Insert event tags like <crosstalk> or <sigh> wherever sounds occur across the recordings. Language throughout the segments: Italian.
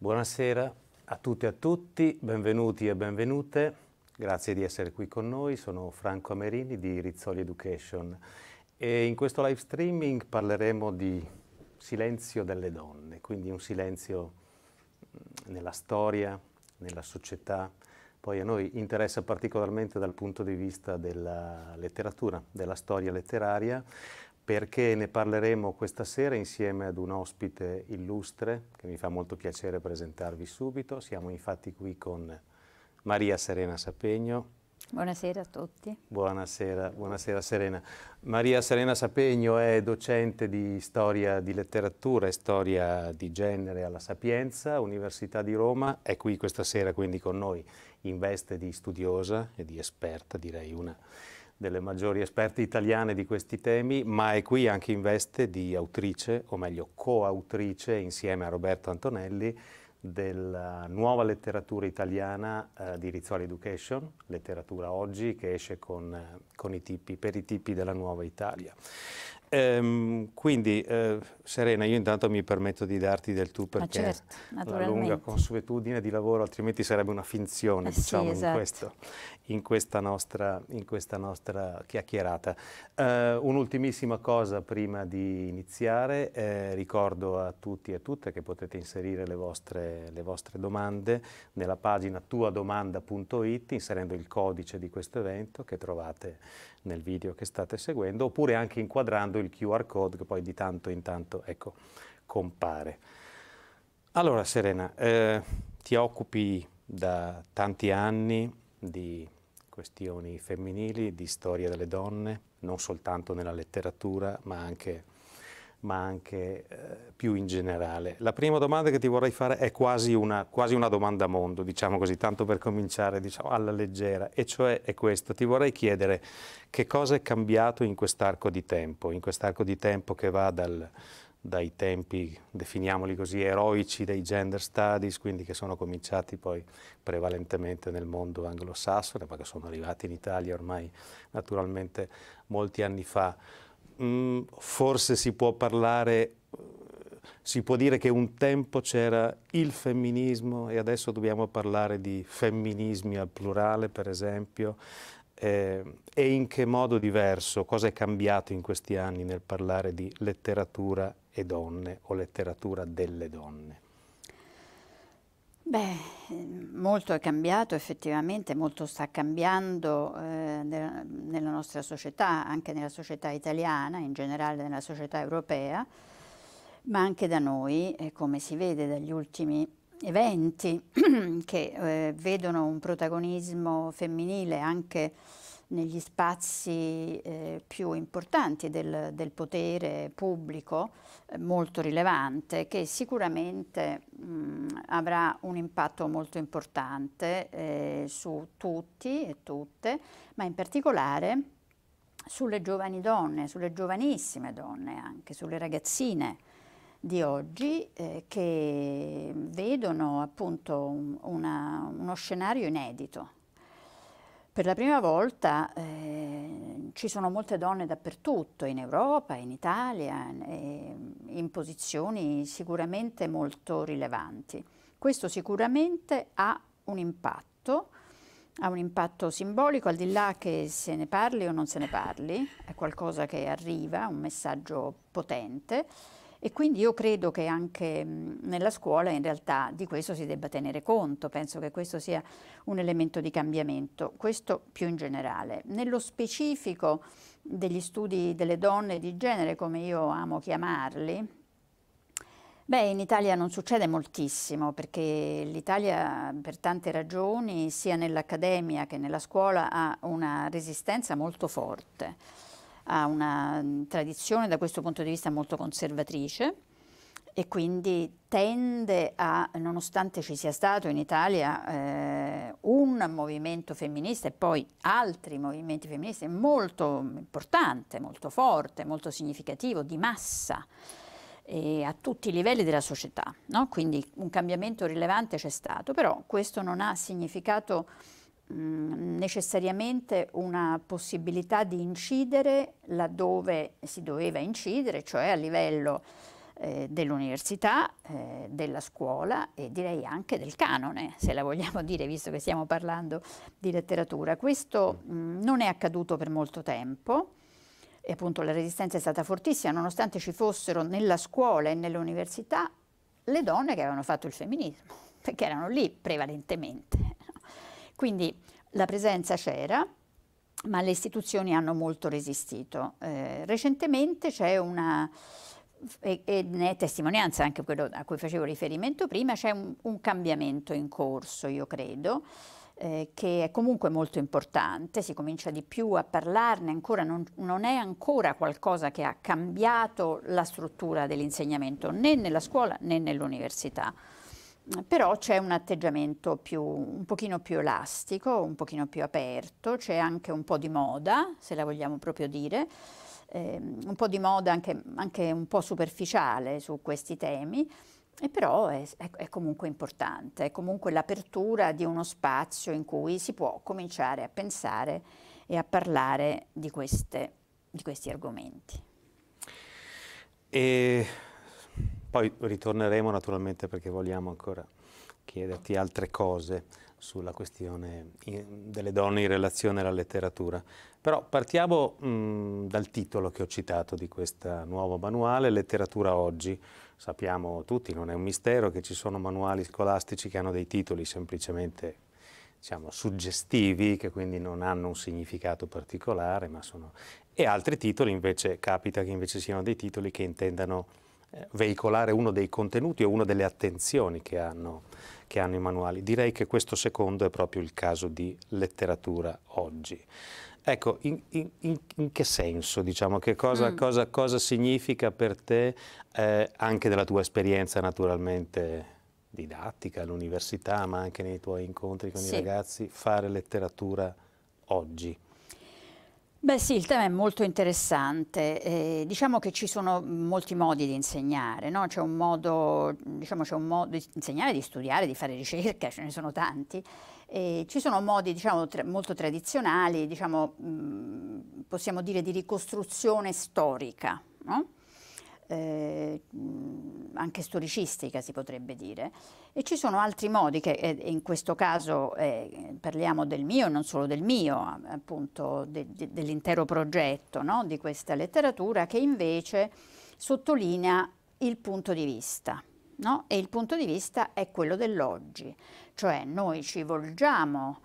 Buonasera a tutti e a tutti, benvenuti e benvenute. Grazie di essere qui con noi, sono Franco Amerini di Rizzoli Education e in questo live streaming parleremo di silenzio delle donne, quindi un silenzio mm, nella storia, nella società, poi a noi interessa particolarmente dal punto di vista della letteratura, della storia letteraria, perché ne parleremo questa sera insieme ad un ospite illustre che mi fa molto piacere presentarvi subito. Siamo infatti qui con Maria Serena Sapegno. Buonasera a tutti. Buonasera, buonasera Serena. Maria Serena Sapegno è docente di storia di letteratura e storia di genere alla Sapienza, Università di Roma. È qui questa sera quindi con noi in veste di studiosa e di esperta, direi una delle maggiori esperte italiane di questi temi, ma è qui anche in veste di autrice, o meglio coautrice, insieme a Roberto Antonelli, della nuova letteratura italiana eh, di Rizzoli Education, Letteratura Oggi, che esce con, eh, con i tipi, per i tipi della nuova Italia. Ehm, quindi eh, Serena, io intanto mi permetto di darti del tu perché Ma certo, la lunga consuetudine di lavoro altrimenti sarebbe una finzione eh diciamo, sì, esatto. in, questo, in, questa nostra, in, questa nostra, chiacchierata. Eh, un'ultimissima cosa prima di iniziare, eh, ricordo a tutti e a tutte che potete inserire le vostre, le vostre domande nella pagina tuadomanda.it inserendo il codice di questo evento che trovate nel video che state seguendo, oppure anche inquadrando il QR code che poi di tanto in tanto ecco, compare. Allora Serena, eh, ti occupi da tanti anni di questioni femminili, di storia delle donne, non soltanto nella letteratura ma anche ma anche eh, più in generale. La prima domanda che ti vorrei fare è quasi una, quasi una domanda mondo, diciamo così, tanto per cominciare diciamo, alla leggera, e cioè è questa. Ti vorrei chiedere che cosa è cambiato in quest'arco di tempo, in quest'arco di tempo che va dal, dai tempi, definiamoli così, eroici dei gender studies, quindi che sono cominciati poi prevalentemente nel mondo anglosassone, ma che sono arrivati in Italia ormai naturalmente molti anni fa mh, mm, forse si può parlare, si può dire che un tempo c'era il femminismo e adesso dobbiamo parlare di femminismi al plurale, per esempio, eh, e in che modo diverso, cosa è cambiato in questi anni nel parlare di letteratura e donne o letteratura delle donne? Beh, molto è cambiato effettivamente, molto sta cambiando eh, nella nostra società, anche nella società italiana, in generale nella società europea, ma anche da noi, come si vede dagli ultimi eventi <clears throat> che eh, vedono un protagonismo femminile anche negli spazi eh, più importanti del, del potere pubblico eh, molto rilevante che sicuramente mh, mm, avrà un impatto molto importante eh, su tutti e tutte, ma in particolare sulle giovani donne, sulle giovanissime donne anche, sulle ragazzine di oggi eh, che vedono appunto un, una, uno scenario inedito per la prima volta eh, ci sono molte donne dappertutto, in Europa, in Italia, eh, in posizioni sicuramente molto rilevanti. Questo sicuramente ha un impatto, ha un impatto simbolico, al di là che se ne parli o non se ne parli, è qualcosa che arriva, un messaggio potente e quindi io credo che anche mm, nella scuola in realtà di questo si debba tenere conto, penso che questo sia un elemento di cambiamento, questo più in generale. Nello specifico degli studi delle donne di genere, come io amo chiamarli, Beh, in Italia non succede moltissimo perché l'Italia per tante ragioni, sia nell'accademia che nella scuola, ha una resistenza molto forte ha una mm, tradizione da questo punto di vista molto conservatrice e quindi tende a, nonostante ci sia stato in Italia eh, un movimento femminista e poi altri movimenti femministi molto importante, molto forte, molto significativo, di massa, a tutti i livelli della società, no? quindi un cambiamento rilevante c'è stato, però questo non ha significato Mm, necessariamente una possibilità di incidere laddove si doveva incidere, cioè a livello eh, dell'università, eh, della scuola e direi anche del canone, se la vogliamo dire, visto che stiamo parlando di letteratura. Questo mh, mm, non è accaduto per molto tempo e appunto la resistenza è stata fortissima, nonostante ci fossero nella scuola e nell'università le donne che avevano fatto il femminismo, <laughs> perché erano lì prevalentemente quindi la presenza c'era, ma le istituzioni hanno molto resistito. Eh, recentemente c'è una, e, e, ne è testimonianza anche quello a cui facevo riferimento prima, c'è un, un, cambiamento in corso, io credo, eh, che è comunque molto importante, si comincia di più a parlarne, ancora non, non è ancora qualcosa che ha cambiato la struttura dell'insegnamento né nella scuola né nell'università però c'è un atteggiamento più, un pochino più elastico, un pochino più aperto, c'è anche un po' di moda, se la vogliamo proprio dire, eh, un po' di moda anche, anche, un po' superficiale su questi temi, e però è, è, è comunque importante, è comunque l'apertura di uno spazio in cui si può cominciare a pensare e a parlare di, queste, di questi argomenti. E poi ritorneremo naturalmente perché vogliamo ancora chiederti altre cose sulla questione eh, delle donne in relazione alla letteratura. Però partiamo mh, mm, dal titolo che ho citato di questo nuovo manuale, Letteratura oggi. Sappiamo tutti, non è un mistero, che ci sono manuali scolastici che hanno dei titoli semplicemente diciamo, suggestivi, che quindi non hanno un significato particolare, sono... e altri titoli invece, capita che invece siano dei titoli che intendano veicolare uno dei contenuti o una delle attenzioni che hanno, che hanno i manuali. Direi che questo secondo è proprio il caso di letteratura oggi. Ecco, in, in, in, che senso, diciamo, che cosa, mm. cosa, cosa significa per te, eh, anche della tua esperienza naturalmente didattica all'università, ma anche nei tuoi incontri con sì. i ragazzi, fare letteratura oggi? Beh sì, il tema è molto interessante. Eh, diciamo che ci sono molti modi di insegnare, no? c'è un modo, diciamo, un modo di insegnare, di studiare, di fare ricerca, <laughs> ce ne sono tanti. Eh, ci sono modi diciamo, tra molto tradizionali, diciamo, mh, mm, possiamo dire di ricostruzione storica, no? eh, anche storicistica si potrebbe dire e ci sono altri modi che eh, in questo caso eh, parliamo del mio non solo del mio appunto de, de, dell'intero progetto no, di questa letteratura che invece sottolinea il punto di vista no? e il punto di vista è quello dell'oggi cioè noi ci volgiamo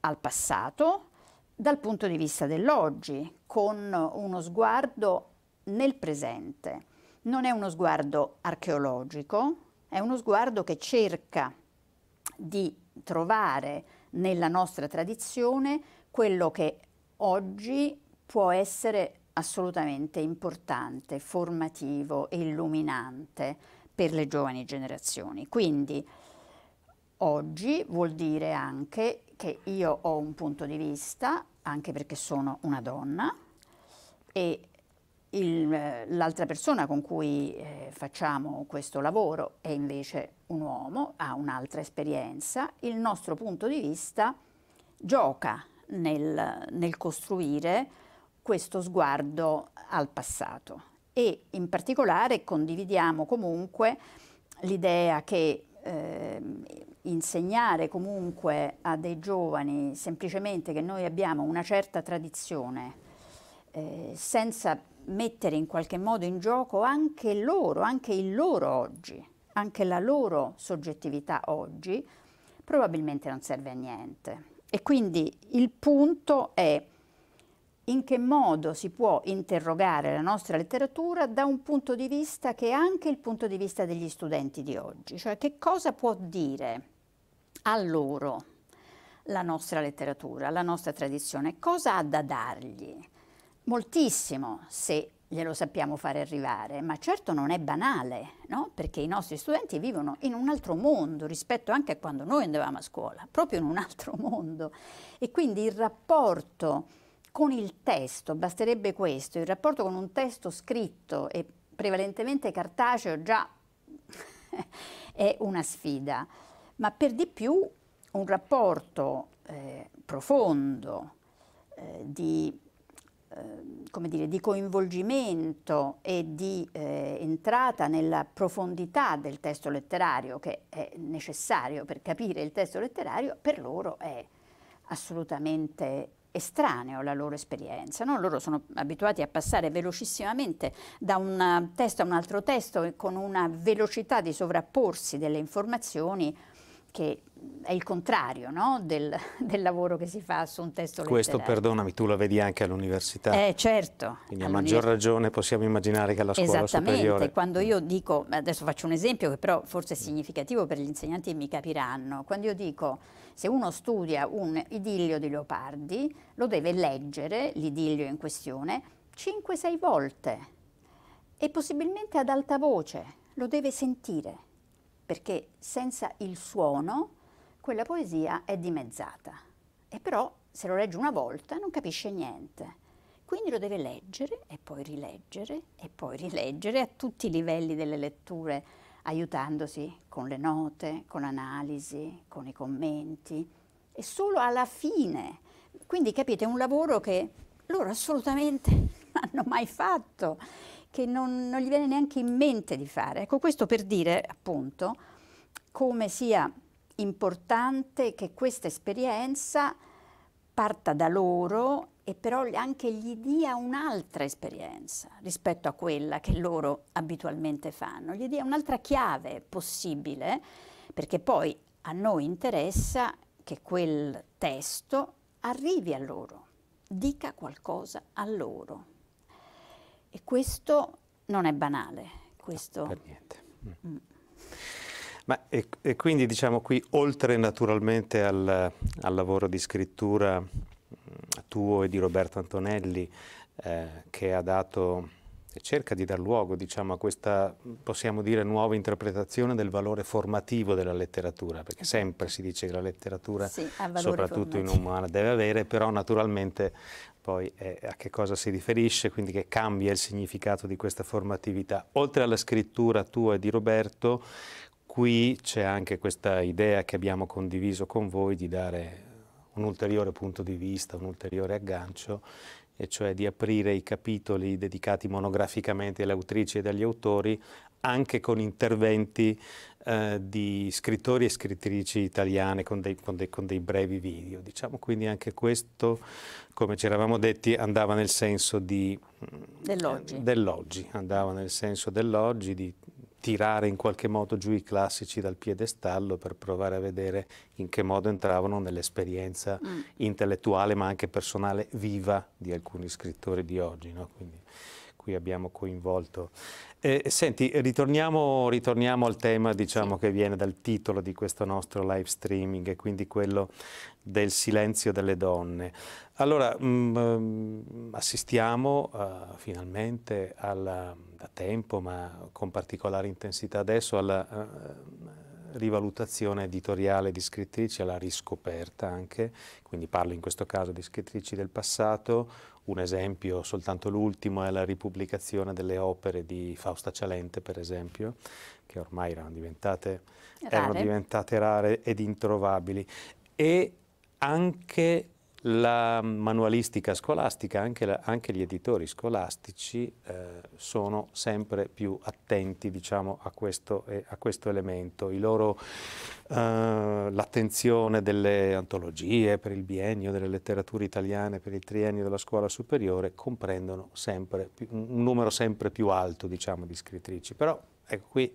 al passato dal punto di vista dell'oggi con uno sguardo nel presente non è uno sguardo archeologico, è uno sguardo che cerca di trovare nella nostra tradizione quello che oggi può essere assolutamente importante, formativo e illuminante per le giovani generazioni. Quindi oggi vuol dire anche che io ho un punto di vista, anche perché sono una donna, e eh, l'altra persona con cui eh, facciamo questo lavoro è invece un uomo, ha un'altra esperienza, il nostro punto di vista gioca nel, nel costruire questo sguardo al passato e in particolare condividiamo comunque l'idea che eh, insegnare comunque a dei giovani semplicemente che noi abbiamo una certa tradizione eh, senza mettere in qualche modo in gioco anche loro, anche il loro oggi, anche la loro soggettività oggi, probabilmente non serve a niente. E quindi il punto è in che modo si può interrogare la nostra letteratura da un punto di vista che è anche il punto di vista degli studenti di oggi, cioè che cosa può dire a loro la nostra letteratura, la nostra tradizione, cosa ha da dargli moltissimo se glielo sappiamo fare arrivare, ma certo non è banale, no? perché i nostri studenti vivono in un altro mondo rispetto anche a quando noi andavamo a scuola, proprio in un altro <laughs> mondo. E quindi il rapporto con il testo, basterebbe questo, il rapporto con un testo scritto e prevalentemente cartaceo già <laughs> è una sfida, ma per di più un rapporto eh, profondo eh, di Ehm, come dire, di coinvolgimento e di eh, entrata nella profondità del testo letterario che è necessario per capire il testo letterario, per loro è assolutamente estraneo la loro esperienza. No? Loro sono abituati a passare velocissimamente da un testo a un altro testo con una velocità di sovrapporsi delle informazioni che è il contrario no? del, del, lavoro che si fa su un testo Questo, letterario. Questo, perdonami, tu lo vedi anche all'università. Eh, certo. Quindi a maggior ragione possiamo immaginare che alla scuola Esattamente. superiore... quando mm. io dico, adesso faccio un esempio che però forse è significativo per gli insegnanti e mi capiranno, quando io dico se uno studia un idillio di Leopardi, lo deve leggere, l'idillio in questione, 5-6 volte e possibilmente ad alta voce, lo deve sentire, perché senza il suono quella poesia è dimezzata. E però se lo legge una volta non capisce niente. Quindi lo deve leggere e poi rileggere e poi rileggere a tutti i livelli delle letture, aiutandosi con le note, con l'analisi, con i commenti. E solo alla fine. Quindi capite, è un lavoro che loro assolutamente <laughs> non hanno mai fatto, che non, non gli viene neanche in mente di fare. Ecco, questo per dire appunto come sia importante che questa esperienza parta da loro e però anche gli dia un'altra esperienza rispetto a quella che loro abitualmente fanno, gli dia un'altra chiave possibile, perché poi a noi interessa che quel testo arrivi a loro, dica qualcosa a loro. E questo non è banale, questo... No, per niente. Mm. mm. Ma e, e quindi diciamo qui, oltre naturalmente al, al, lavoro di scrittura mm, tuo e di Roberto Antonelli, eh, che ha dato cerca di dar luogo diciamo, a questa, possiamo dire, nuova interpretazione del valore formativo della letteratura, perché sempre si dice che la letteratura, sì, soprattutto formativo. in umana, deve avere, però naturalmente poi eh, a che cosa si riferisce, quindi che cambia il significato di questa formatività. Oltre alla scrittura tua e di Roberto, qui c'è anche questa idea che abbiamo condiviso con voi di dare un ulteriore punto di vista, un ulteriore aggancio, e cioè di aprire i capitoli dedicati monograficamente alle autrici e agli autori anche con interventi eh, di scrittori e scrittrici italiane con dei, con, dei, con dei, brevi video. Diciamo quindi anche questo, come ci eravamo detti, andava nel senso dell'oggi. Dell andava nel senso dell'oggi, di tirare in qualche modo giù i classici dal piedestallo per provare a vedere in che modo entravano nell'esperienza mm. intellettuale ma anche personale viva di alcuni scrittori di oggi. No? Quindi qui abbiamo coinvolto eh, senti, ritorniamo, ritorniamo, al tema diciamo, che viene dal titolo di questo nostro live streaming e quindi quello del silenzio delle donne. Allora, mh, mm, mm, assistiamo uh, finalmente alla, da tempo, ma con particolare intensità adesso, alla uh, rivalutazione editoriale di scrittrici, alla riscoperta anche, quindi parlo in questo caso di scrittrici del passato, un esempio, soltanto l'ultimo, è la ripubblicazione delle opere di Fausta Cialente, per esempio, che ormai erano diventate rare, erano diventate rare ed introvabili. E anche la manualistica scolastica, anche, la, anche gli editori scolastici eh, sono sempre più attenti diciamo, a, questo, eh, a, questo, elemento. Eh, l'attenzione delle antologie per il biennio, delle letterature italiane, per il triennio della scuola superiore comprendono più, un numero sempre più alto diciamo, di scrittrici. Però ecco qui,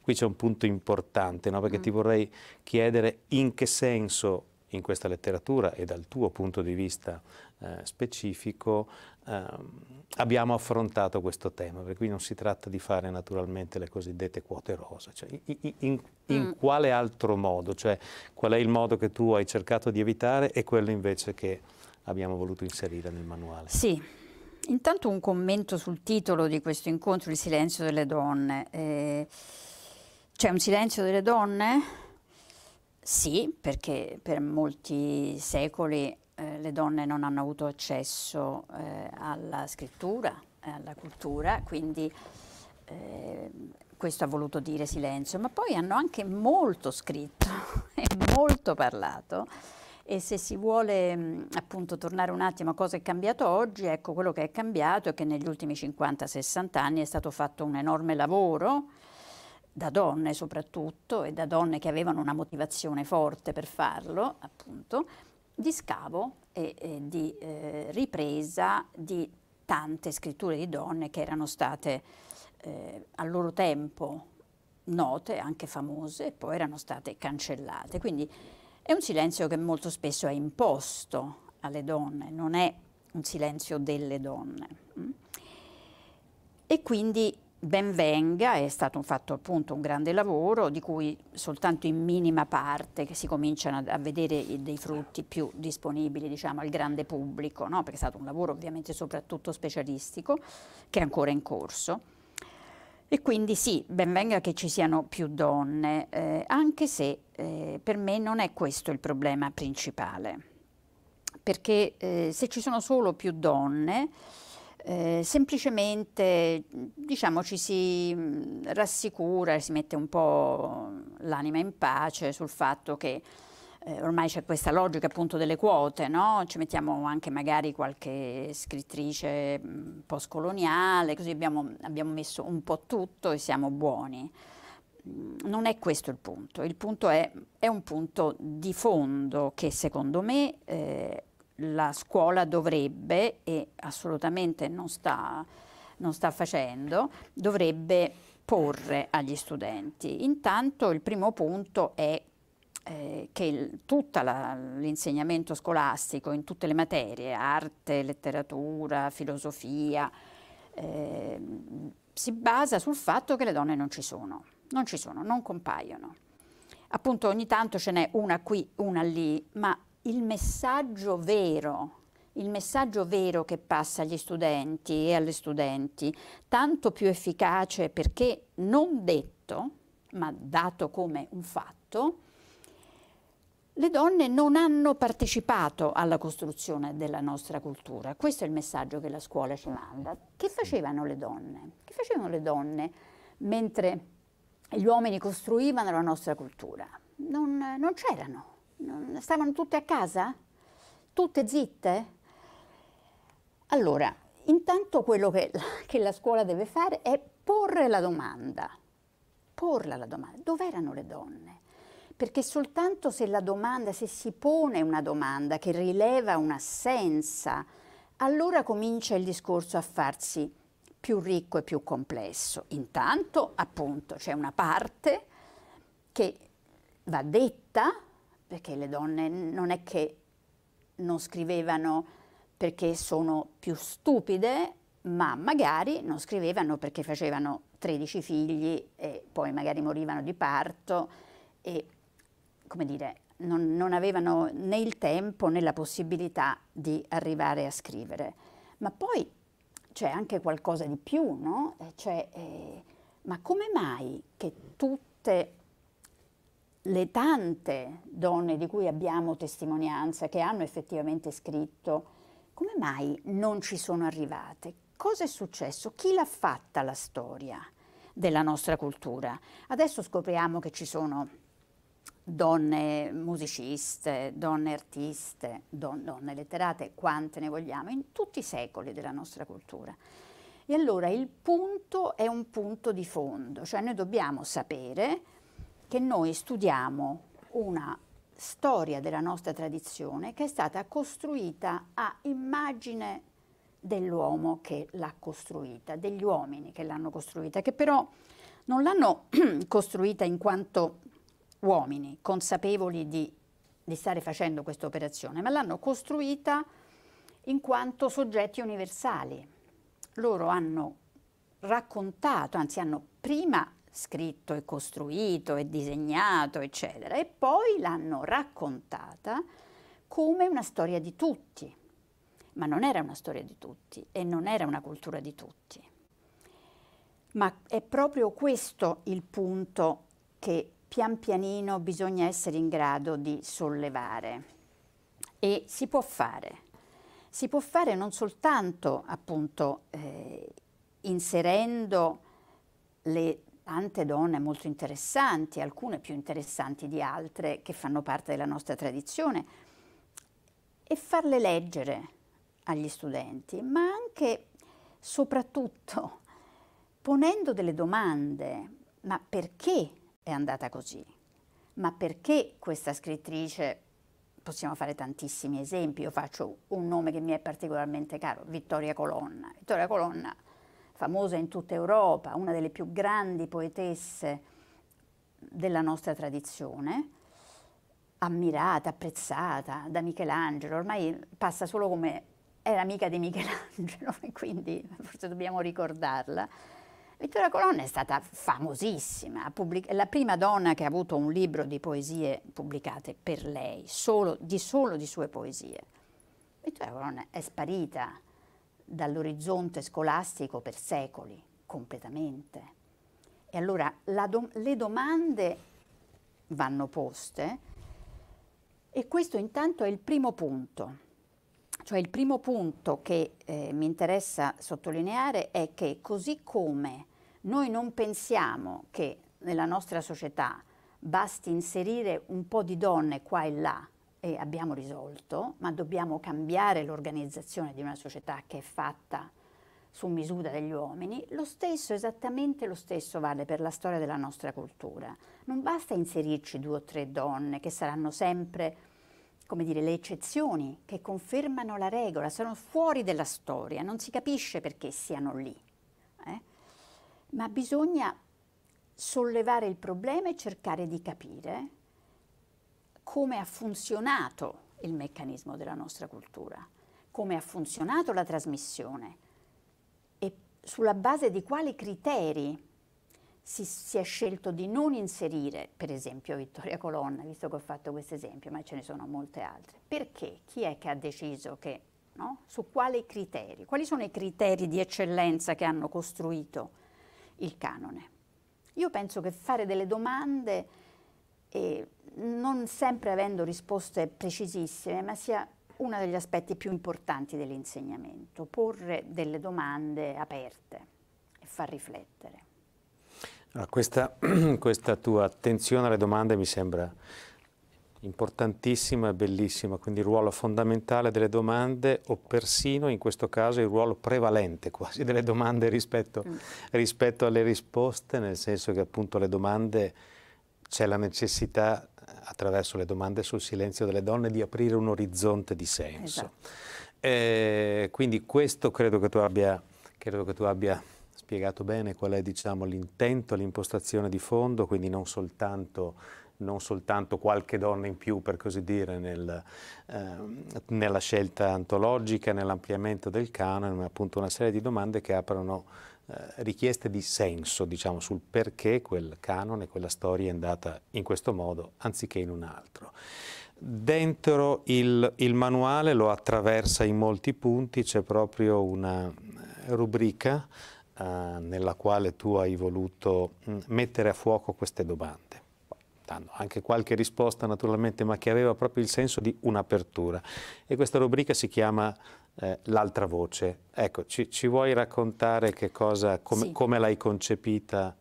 qui c'è un punto importante, no? perché mm. ti vorrei chiedere in che senso in questa letteratura e dal tuo punto di vista eh, specifico eh, abbiamo affrontato questo tema, per cui non si tratta di fare naturalmente le cosiddette quote rosa, cioè, in, in, mm. quale altro modo, cioè qual è il modo che tu hai cercato di evitare e quello invece che abbiamo voluto inserire nel manuale. Sì, intanto un commento sul titolo di questo incontro, il silenzio delle donne. Eh, c'è un silenzio delle donne? Sì, perché per molti secoli eh, le donne non hanno avuto accesso eh, alla scrittura, eh, alla cultura, quindi eh, questo ha voluto dire silenzio, ma poi hanno anche molto scritto <laughs> e molto parlato e se si vuole mh, mm, appunto tornare un attimo a cosa è cambiato oggi, ecco quello che è cambiato è che negli ultimi 50-60 anni è stato fatto un enorme lavoro da donne soprattutto e da donne che avevano una motivazione forte per farlo, appunto, di scavo e, e di eh, ripresa di tante scritture di donne che erano state eh, al loro tempo note, anche famose, e poi erano state cancellate. Quindi è un silenzio che molto spesso è imposto alle donne, non è un silenzio delle donne. Mm? E quindi ben venga, è stato fatto appunto un grande lavoro di cui soltanto in minima parte che si cominciano a vedere dei frutti più disponibili diciamo, al grande pubblico, no? perché è stato un lavoro ovviamente soprattutto specialistico che è ancora in corso. E quindi sì, ben venga che ci siano più donne, eh, anche se eh, per me non è questo il problema principale, perché eh, se ci sono solo più donne, eh, semplicemente diciamo ci si mm, rassicura, si mette un po' l'anima in pace sul fatto che eh, ormai c'è questa logica appunto delle quote, no? ci mettiamo anche magari qualche scrittrice mm, postcoloniale, così abbiamo, abbiamo messo un po' tutto e siamo buoni. Mm, non è questo il punto, il punto è, è un punto di fondo che secondo me eh, la scuola dovrebbe, e assolutamente non sta, non sta facendo, dovrebbe porre agli studenti. Intanto il primo punto è eh, che tutto l'insegnamento scolastico in tutte le materie, arte, letteratura, filosofia, eh, si basa sul fatto che le donne non ci sono, non ci sono, non compaiono. Appunto ogni tanto ce n'è una qui, una lì, ma il messaggio vero il messaggio vero che passa agli studenti e alle studenti, tanto più efficace perché non detto, ma dato come un fatto, le donne non hanno partecipato alla costruzione della nostra cultura. Questo è il messaggio che la scuola ci manda. Che facevano le donne? Che facevano le donne mentre gli uomini costruivano la nostra cultura? Non, non c'erano stavano tutte a casa, tutte zitte. Allora, intanto quello che, <laughs> che la scuola deve fare è porre la domanda, porla la domanda, dove erano le donne? Perché soltanto se la domanda, se si pone una domanda che rileva un'assenza, allora comincia il discorso a farsi più ricco e più complesso. Intanto, appunto, c'è una parte che va detta, perché le donne non è che non scrivevano perché sono più stupide, ma magari non scrivevano perché facevano 13 figli e poi magari morivano di parto e, come dire, non, non avevano né il tempo né la possibilità di arrivare a scrivere. Ma poi c'è anche qualcosa di più, no? Cioè, eh, ma come mai che tutte le tante donne di cui abbiamo testimonianza, che hanno effettivamente scritto, come mai non ci sono arrivate? Cosa è successo? Chi l'ha fatta la storia della nostra cultura? Adesso scopriamo che ci sono donne musiciste, donne artiste, don donne letterate, quante ne vogliamo, in tutti i secoli della nostra cultura. E allora il punto è un punto di fondo, cioè noi dobbiamo sapere che noi studiamo una storia della nostra tradizione che è stata costruita a immagine dell'uomo che l'ha costruita, degli uomini che l'hanno costruita, che però non l'hanno <clears throat> costruita in quanto uomini consapevoli di, di stare facendo questa operazione, ma l'hanno costruita in quanto soggetti universali. Loro hanno raccontato, anzi hanno prima scritto e costruito e disegnato, eccetera, e poi l'hanno raccontata come una storia di tutti, ma non era una storia di tutti e non era una cultura di tutti. Ma è proprio questo il punto che pian pianino bisogna essere in grado di sollevare e si può fare. Si può fare non soltanto appunto eh, inserendo le tante donne molto interessanti, alcune più interessanti di altre, che fanno parte della nostra tradizione, e farle leggere agli studenti, ma anche, soprattutto, ponendo delle domande, ma perché è andata così? Ma perché questa scrittrice, possiamo fare tantissimi esempi, io faccio un nome che mi è particolarmente caro, Vittoria Colonna. Vittoria Colonna famosa in tutta Europa, una delle più grandi poetesse della nostra tradizione, ammirata, apprezzata da Michelangelo, ormai passa solo come era amica di Michelangelo <laughs> e quindi forse dobbiamo ricordarla. Vittoria Colonna è stata famosissima, è la prima donna che ha avuto un libro di poesie pubblicate per lei, solo, di solo di sue poesie. Vittoria Colonna è sparita, dall'orizzonte scolastico per secoli, completamente. E allora do le domande vanno poste e questo intanto è il primo punto. Cioè il primo punto che eh, mi interessa sottolineare è che così come noi non pensiamo che nella nostra società basti inserire un po' di donne qua e là e abbiamo risolto, ma dobbiamo cambiare l'organizzazione di una società che è fatta su misura degli uomini, lo stesso, esattamente lo stesso vale per la storia della nostra cultura. Non basta inserirci due o tre donne che saranno sempre, come dire, le eccezioni che confermano la regola, sono fuori della storia, non si capisce perché siano lì. Eh? Ma bisogna sollevare il problema e cercare di capire come ha funzionato il meccanismo della nostra cultura, come ha funzionato la trasmissione e sulla base di quali criteri si, si, è scelto di non inserire, per esempio, Vittoria Colonna, visto che ho fatto questo esempio, ma ce ne sono molte altre. Perché? Chi è che ha deciso che, no? Su quali criteri? Quali sono i criteri di eccellenza che hanno costruito il canone? Io penso che fare delle domande e non sempre avendo risposte precisissime, ma sia uno degli aspetti più importanti dell'insegnamento, porre delle domande aperte e far riflettere. Allora, questa, <clears throat> questa, tua attenzione alle domande mi sembra importantissima e bellissima, quindi il ruolo fondamentale delle domande o persino in questo caso il ruolo prevalente quasi delle domande rispetto, mm. rispetto alle risposte, nel senso che appunto le domande c'è la necessità attraverso le domande sul silenzio delle donne, di aprire un orizzonte di senso. Esatto. Eh, quindi questo credo che tu abbia, che tu abbia spiegato bene qual è diciamo, l'intento, l'impostazione di fondo, quindi non soltanto non soltanto qualche donna in più, per così dire, nel, eh, nella scelta antologica, nell'ampliamento del canone, ma appunto una serie di domande che aprono eh, richieste di senso, diciamo, sul perché quel canone, quella storia è andata in questo modo anziché in un altro. Dentro il, il manuale lo attraversa in molti punti, c'è proprio una eh, rubrica eh, nella quale tu hai voluto mm, mettere a fuoco queste domande dando anche qualche risposta naturalmente, ma che aveva proprio il senso di un'apertura. E questa rubrica si chiama eh, l'altra voce. Ecco, ci, ci, vuoi raccontare che cosa, com sì. come l'hai concepita?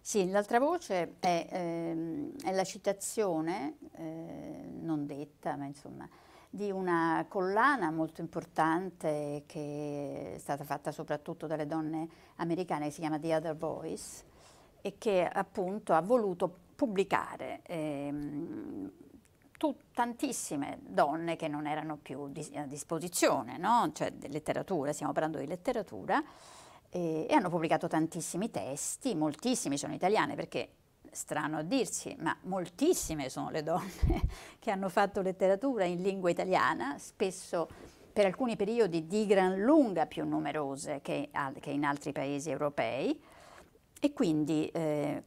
Sì, l'altra voce è, ehm, è, la citazione, eh, non detta, ma insomma, di una collana molto importante che è stata fatta soprattutto dalle donne americane, che si chiama The Other Voice, e che appunto ha voluto pubblicare. Ehm, tantissime donne che non erano più dis a disposizione, no? cioè letteratura, stiamo parlando di letteratura, e, e, hanno pubblicato tantissimi testi, moltissimi sono italiane perché strano a dirsi, ma moltissime sono le donne <laughs> che hanno fatto letteratura in lingua italiana, spesso per alcuni periodi di gran lunga più numerose che, che in altri paesi europei. E quindi eh,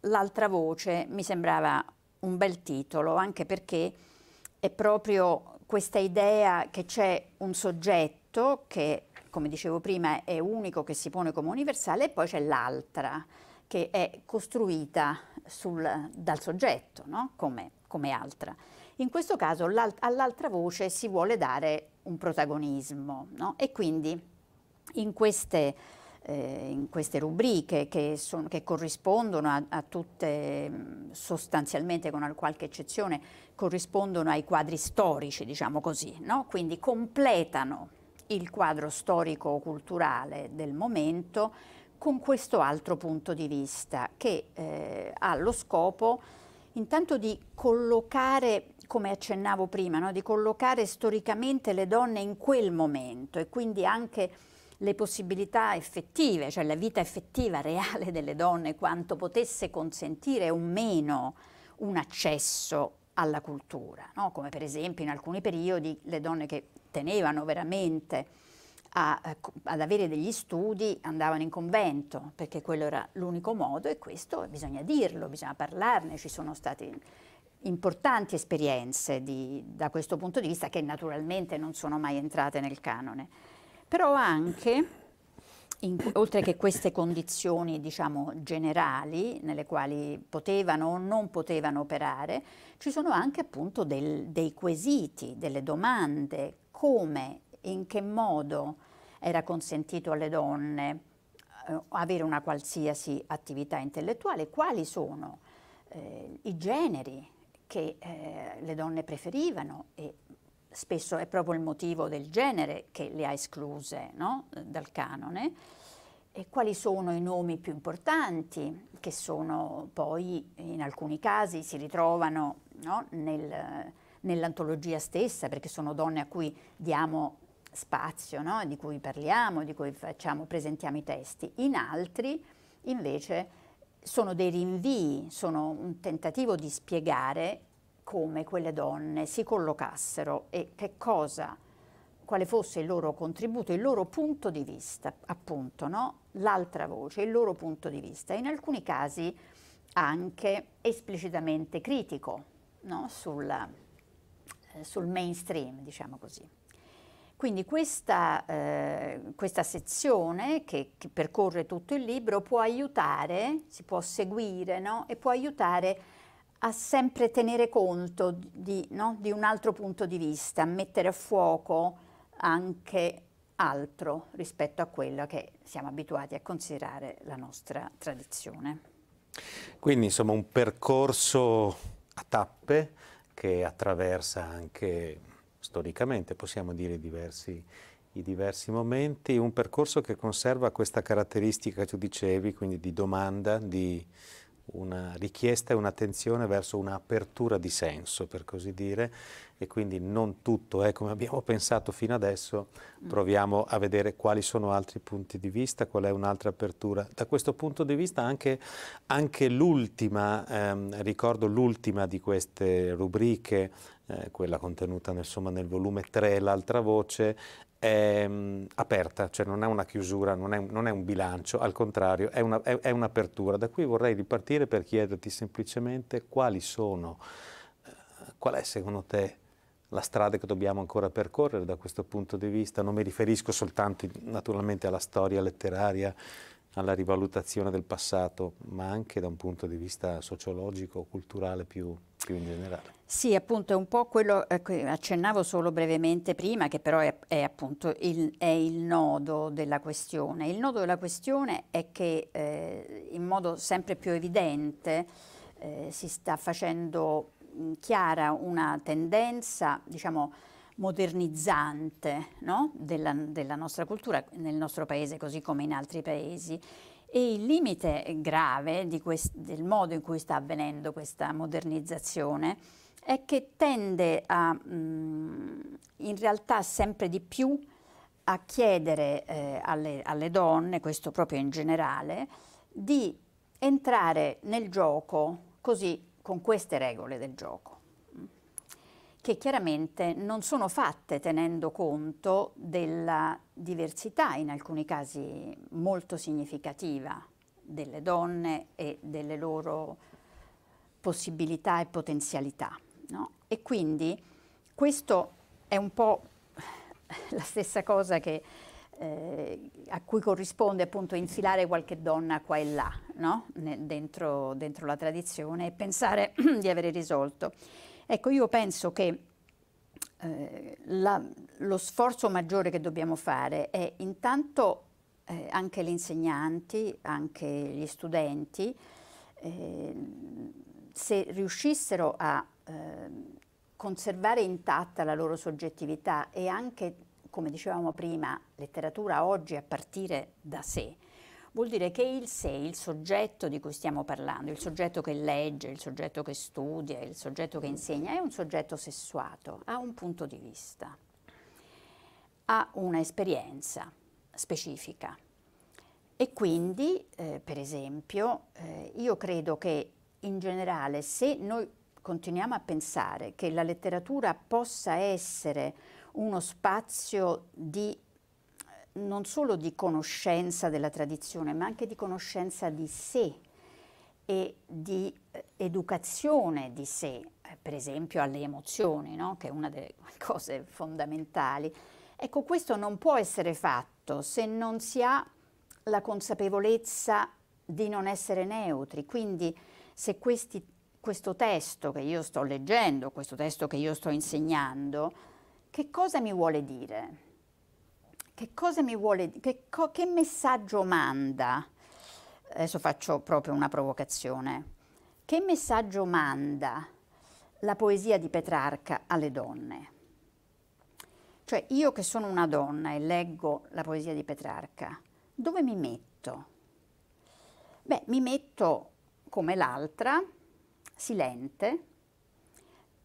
l'altra voce mi sembrava un bel titolo, anche perché è proprio questa idea che c'è un soggetto che, come dicevo prima, è unico, che si pone come universale, e poi c'è l'altra, che è costruita sul, dal soggetto, no? come, come, altra. In questo caso all'altra voce si vuole dare un protagonismo no? e quindi in queste eh, in queste rubriche che, sono, che corrispondono a, a, tutte, mm, sostanzialmente con qualche eccezione, corrispondono ai quadri storici, diciamo così, no? quindi completano il quadro storico-culturale del momento con questo altro punto di vista che eh, ha lo scopo intanto di collocare come accennavo prima, no? di collocare storicamente le donne in quel momento e quindi anche le possibilità effettive, cioè la vita effettiva, reale delle donne, quanto potesse consentire o meno un accesso alla cultura, no? come per esempio in alcuni periodi le donne che tenevano veramente a, eh, ad avere degli studi andavano in convento, perché quello era l'unico modo e questo bisogna dirlo, bisogna parlarne, ci sono state importanti esperienze di, da questo punto di vista che naturalmente non sono mai entrate nel canone però anche in, oltre che queste condizioni diciamo, generali nelle quali potevano o non potevano operare, ci sono anche appunto del, dei quesiti, delle domande, come, in che modo era consentito alle donne eh, avere una qualsiasi attività intellettuale, quali sono eh, i generi che eh, le donne preferivano e spesso è proprio il motivo del genere che le ha escluse no? dal canone, e quali sono i nomi più importanti che sono poi in alcuni casi si ritrovano no? Nel, nell'antologia stessa perché sono donne a cui diamo spazio, no? di cui parliamo, di cui facciamo, presentiamo i testi, in altri invece sono dei rinvii, sono un tentativo di spiegare come quelle donne si collocassero e che cosa, quale fosse il loro contributo, il loro punto di vista, appunto, no? l'altra voce, il loro punto di vista, in alcuni casi anche esplicitamente critico no? sul, eh, sul mainstream, diciamo così. Quindi questa, eh, questa sezione che, che, percorre tutto il libro può aiutare, si può seguire no? e può aiutare a sempre tenere conto di, no? di, un altro punto di vista, mettere a fuoco anche altro rispetto a quello che siamo abituati a considerare la nostra tradizione. Quindi insomma un percorso a tappe che attraversa anche storicamente, possiamo dire, diversi, i diversi momenti, un percorso che conserva questa caratteristica che tu dicevi, quindi di domanda, di una richiesta e un'attenzione verso un'apertura di senso, per così dire, e quindi non tutto è come abbiamo <laughs> pensato fino adesso, mm. proviamo a vedere quali sono altri punti di vista, qual è un'altra apertura. Da questo punto di vista anche, anche l'ultima, ehm, ricordo l'ultima di queste rubriche, eh, quella contenuta insomma, nel volume 3, l'altra voce, è ehm, aperta, cioè non è una chiusura, non è, non è un bilancio, al contrario è, una, è, è un'apertura. Da qui vorrei ripartire per chiederti semplicemente quali sono, eh, qual è secondo te la strada che dobbiamo ancora percorrere da questo punto di vista. Non mi riferisco soltanto naturalmente alla storia letteraria, alla rivalutazione del passato, ma anche da un punto di vista sociologico, culturale più, più in generale. Sì, appunto è un po' quello che eh, accennavo solo brevemente prima, che però è, è appunto il, è il, nodo della questione. Il nodo della questione è che eh, in modo sempre più evidente eh, si sta facendo mm, chiara una tendenza, diciamo, modernizzante no? della, della, nostra cultura nel nostro paese così come in altri paesi e il limite grave del modo in cui sta avvenendo questa modernizzazione è che tende a, mh, mm, in realtà sempre di più a chiedere eh, alle, alle, donne, questo proprio in generale, di entrare nel gioco così con queste regole del gioco che chiaramente non sono fatte tenendo conto della diversità, in alcuni casi molto significativa, delle donne e delle loro possibilità e potenzialità. No? E quindi questo è un po' la stessa cosa che, eh, a cui corrisponde appunto infilare qualche donna qua e là no? dentro, dentro la tradizione e pensare <clears throat> di avere risolto. Ecco, io penso che eh, la, lo sforzo maggiore che dobbiamo fare è intanto eh, anche gli insegnanti, anche gli studenti, eh, se riuscissero a eh, conservare intatta la loro soggettività e anche, come dicevamo prima, letteratura oggi a partire da sé, vuol dire che il sé, il soggetto di cui stiamo parlando, il soggetto che legge, il soggetto che studia, il soggetto che insegna, è un soggetto sessuato, ha un punto di vista, ha un'esperienza specifica. E quindi, eh, per esempio, eh, io credo che in generale se noi continuiamo a pensare che la letteratura possa essere uno spazio di non solo di conoscenza della tradizione, ma anche di conoscenza di sé e di eh, educazione di sé, eh, per esempio alle emozioni, no? che è una delle <laughs> cose fondamentali. Ecco, questo non può essere fatto se non si ha la consapevolezza di non essere neutri, quindi se questi, questo testo che io sto leggendo, questo testo che io sto insegnando, che cosa mi vuole dire? che cosa mi vuole, che, che messaggio manda? Adesso faccio proprio una provocazione. Che messaggio manda la poesia di Petrarca alle donne? Cioè io che sono una donna e leggo la poesia di Petrarca, dove mi metto? Beh, mi metto come l'altra, silente,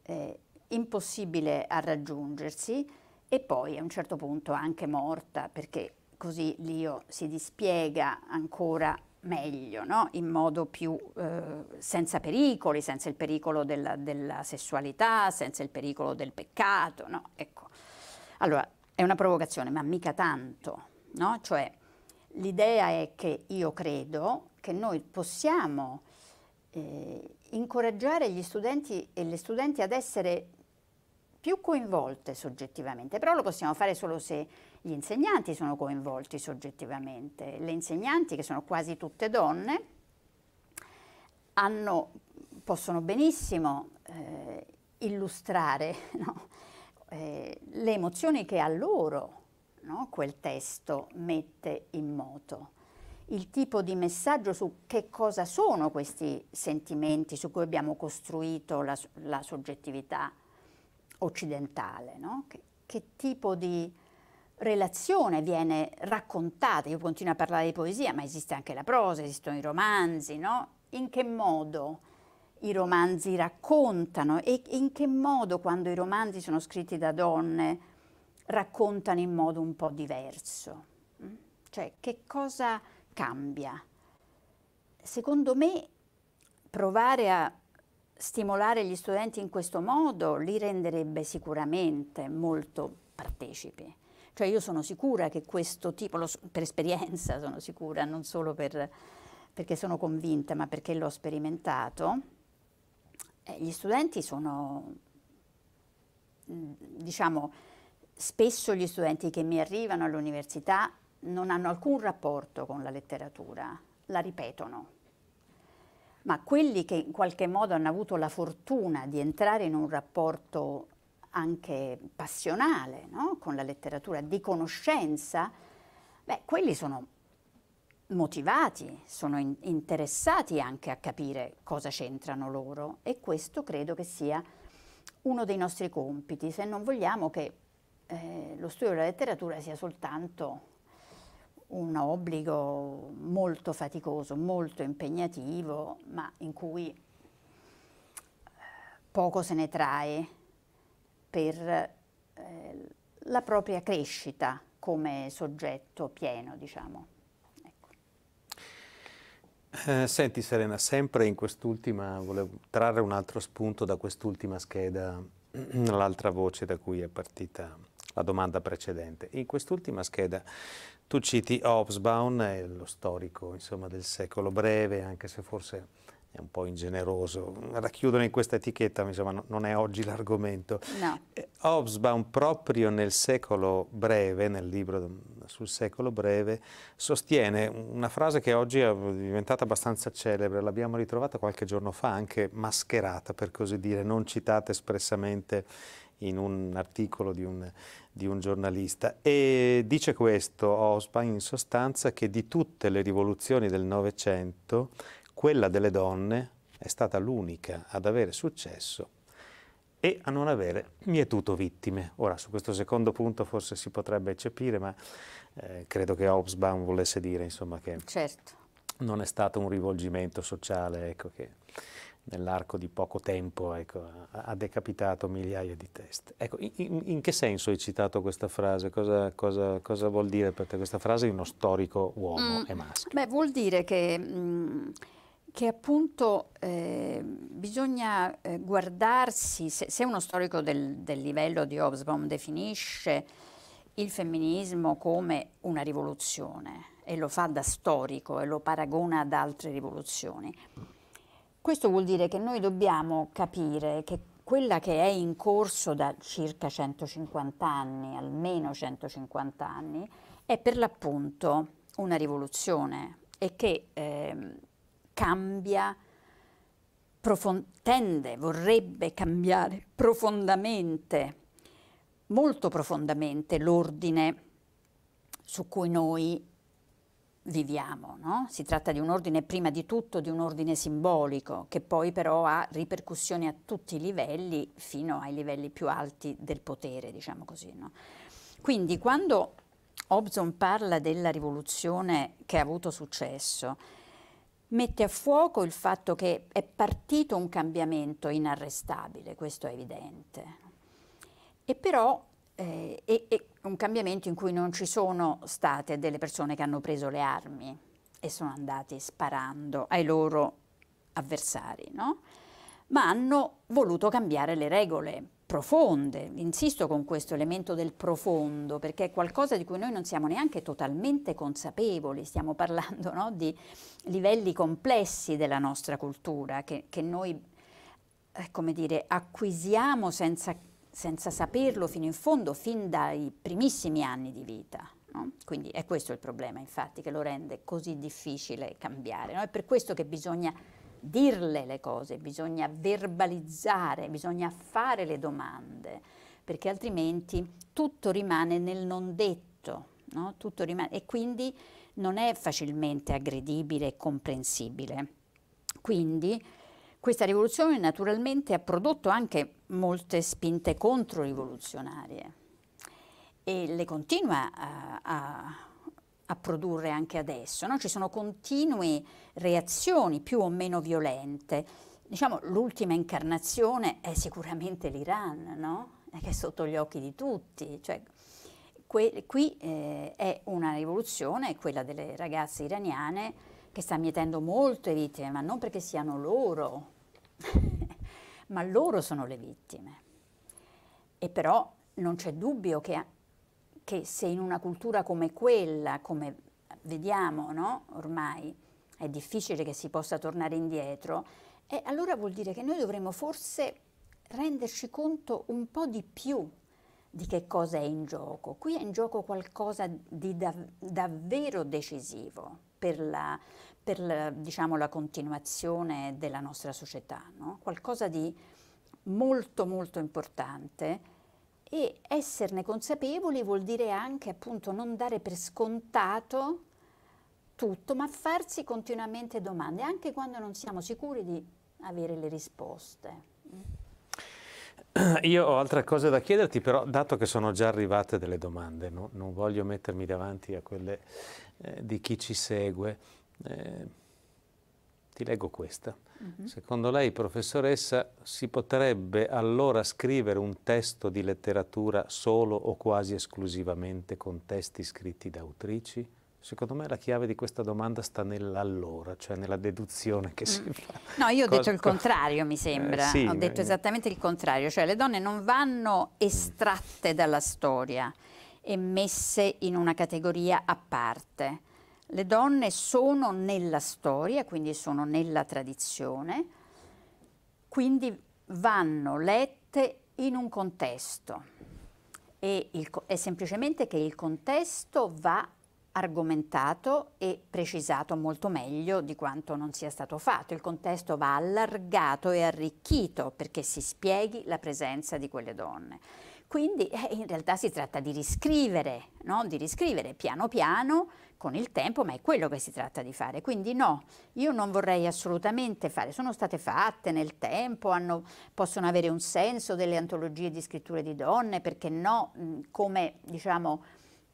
eh, impossibile a raggiungersi, e poi a un certo punto anche morta perché così l'io si dispiega ancora meglio, no? in modo più eh, senza pericoli, senza il pericolo della, della, sessualità, senza il pericolo del peccato. No? Ecco. Allora, è una provocazione, ma mica tanto. No? Cioè, l'idea è che io credo che noi possiamo eh, incoraggiare gli studenti e le studenti ad essere più coinvolte soggettivamente, però lo possiamo fare solo se gli insegnanti sono coinvolti soggettivamente. Le insegnanti, che sono quasi tutte donne, hanno, possono benissimo eh, illustrare <laughs> no? eh, le emozioni che a loro no? quel testo mette in moto il tipo di messaggio su che cosa sono questi sentimenti su cui abbiamo costruito la, la soggettività occidentale, no? che, che, tipo di relazione viene raccontata? Io continuo a parlare di poesia, ma esiste anche la prosa, esistono i romanzi, no? In che modo i romanzi raccontano e in che modo quando i romanzi sono scritti da donne raccontano in modo un po' diverso? Mm? Cioè, che cosa cambia? Secondo me provare a stimolare gli studenti in questo modo li renderebbe sicuramente molto partecipi. Cioè io sono sicura che questo tipo, lo, per esperienza sono sicura, non solo per, perché sono convinta, ma perché l'ho sperimentato, eh, gli studenti sono, mm, diciamo, spesso gli studenti che mi arrivano all'università non hanno alcun rapporto con la letteratura, la ripetono ma quelli che in qualche modo hanno avuto la fortuna di entrare in un rapporto anche passionale no? con la letteratura, di conoscenza, beh, quelli sono motivati, sono in interessati anche a capire cosa c'entrano loro e questo credo che sia uno dei nostri compiti, se non vogliamo che eh, lo studio della letteratura sia soltanto un obbligo molto faticoso, molto impegnativo, ma in cui eh, poco se ne trae per eh, la propria crescita come soggetto pieno, diciamo. Ecco. Eh, senti Serena, sempre in quest'ultima, volevo trarre un altro spunto da quest'ultima scheda, <clears throat> l'altra voce da cui è partita la domanda precedente. In quest'ultima scheda tu citi Hobsbawm, lo storico insomma, del secolo breve, anche se forse è un po' ingeneroso. Racchiudono in questa etichetta insomma, non è oggi <laughs> l'argomento. No. Eh, Hobsbawm proprio nel secolo breve, nel libro sul secolo breve, sostiene una frase che oggi è diventata abbastanza celebre, l'abbiamo ritrovata qualche giorno fa anche mascherata, per così dire, non citata espressamente in un articolo di un, di un giornalista e dice questo Osba in sostanza che di tutte le rivoluzioni del Novecento quella delle donne è stata l'unica ad avere successo e a non avere mietuto vittime. Ora su questo secondo punto forse si potrebbe eccepire ma eh, credo che Hobsbawm volesse dire insomma che certo. non è stato un rivolgimento sociale ecco, che nell'arco di poco tempo ecco, ha decapitato migliaia di teste. Ecco, in, in, che senso hai citato questa frase? Cosa, cosa, cosa, vuol dire per te questa frase di uno storico uomo mm. e maschio? Beh, vuol dire che, mm, che appunto eh, bisogna eh, guardarsi, se, se, uno storico del, del livello di Hobsbawm definisce il femminismo come una rivoluzione e lo fa da storico e lo paragona ad altre rivoluzioni. Mm questo vuol dire che noi dobbiamo capire che quella che è in corso da circa 150 anni, almeno 150 anni, è per l'appunto una rivoluzione e che eh, cambia, tende, vorrebbe cambiare profondamente, molto profondamente l'ordine su cui noi viviamo. No? Si tratta di un ordine prima di tutto di un ordine simbolico che poi però ha ripercussioni a tutti i livelli fino ai livelli più alti del potere, diciamo così. No? Quindi quando Hobson parla della rivoluzione che ha avuto successo, mette a fuoco il fatto che è partito un cambiamento inarrestabile, questo è evidente. E però eh, e, e un cambiamento in cui non ci sono state delle persone che hanno preso le armi e sono andate sparando ai loro avversari, no? ma hanno voluto cambiare le regole profonde, insisto con questo elemento del profondo, perché è qualcosa di cui noi non siamo neanche totalmente consapevoli, stiamo parlando no, di livelli complessi della nostra cultura che, che noi, eh, come dire, acquisiamo senza senza saperlo fino in fondo, fin dai primissimi anni di vita. No? Quindi è questo il problema, infatti, che lo rende così difficile cambiare. No? È per questo che bisogna dirle le cose, bisogna verbalizzare, bisogna fare le domande, perché altrimenti tutto rimane nel non detto, no? rimane, e quindi non è facilmente aggredibile e comprensibile. Quindi questa rivoluzione naturalmente ha prodotto anche molte spinte controrivoluzionarie e le continua a, eh, a, a produrre anche adesso. No? Ci sono continue reazioni più o meno violente. Diciamo, l'ultima incarnazione è sicuramente l'Iran, no? che è sotto gli occhi di tutti. Cioè, que- qui eh, è una rivoluzione, quella delle ragazze iraniane, che sta mietendo molte vittime, ma non perché siano loro, <laughs> ma loro sono le vittime. E però non c'è dubbio che, che, se in una cultura come quella, come vediamo no? ormai, è difficile che si possa tornare indietro, eh, allora vuol dire che noi dovremmo forse renderci conto un po' di più di che cosa è in gioco. Qui è in gioco qualcosa di dav davvero decisivo per la, per la, diciamo, la continuazione della nostra società, no? qualcosa di molto molto importante e esserne consapevoli vuol dire anche appunto non dare per scontato tutto, ma farsi continuamente domande, anche quando non siamo sicuri di avere le risposte. <clears throat> Io ho altre cose da chiederti, però dato che sono già arrivate delle domande, no? non voglio mettermi davanti a quelle eh, di chi ci segue, eh, ti leggo questa. Mm-hmm. Secondo lei, professoressa, si potrebbe allora scrivere un testo di letteratura solo o quasi esclusivamente con testi scritti da autrici? Secondo me la chiave di questa domanda sta nell'allora, cioè nella deduzione che si mm. fa. No, io ho detto il contrario, mi eh, sembra. Eh, sì, ho detto eh, esattamente il contrario, cioè le donne non vanno estratte dalla storia e messe in una categoria a parte le donne sono nella storia, quindi sono nella tradizione, quindi vanno lette in un contesto e il, è semplicemente che il contesto va argomentato e precisato molto meglio di quanto non sia stato fatto. Il contesto va allargato e arricchito perché si spieghi la presenza di quelle donne. Quindi eh, in realtà si tratta di riscrivere, no? di riscrivere piano piano con il tempo, ma è quello che si tratta di fare. Quindi no, io non vorrei assolutamente fare, sono state fatte nel tempo, hanno, possono avere un senso delle antologie di scritture di donne, perché no, come diciamo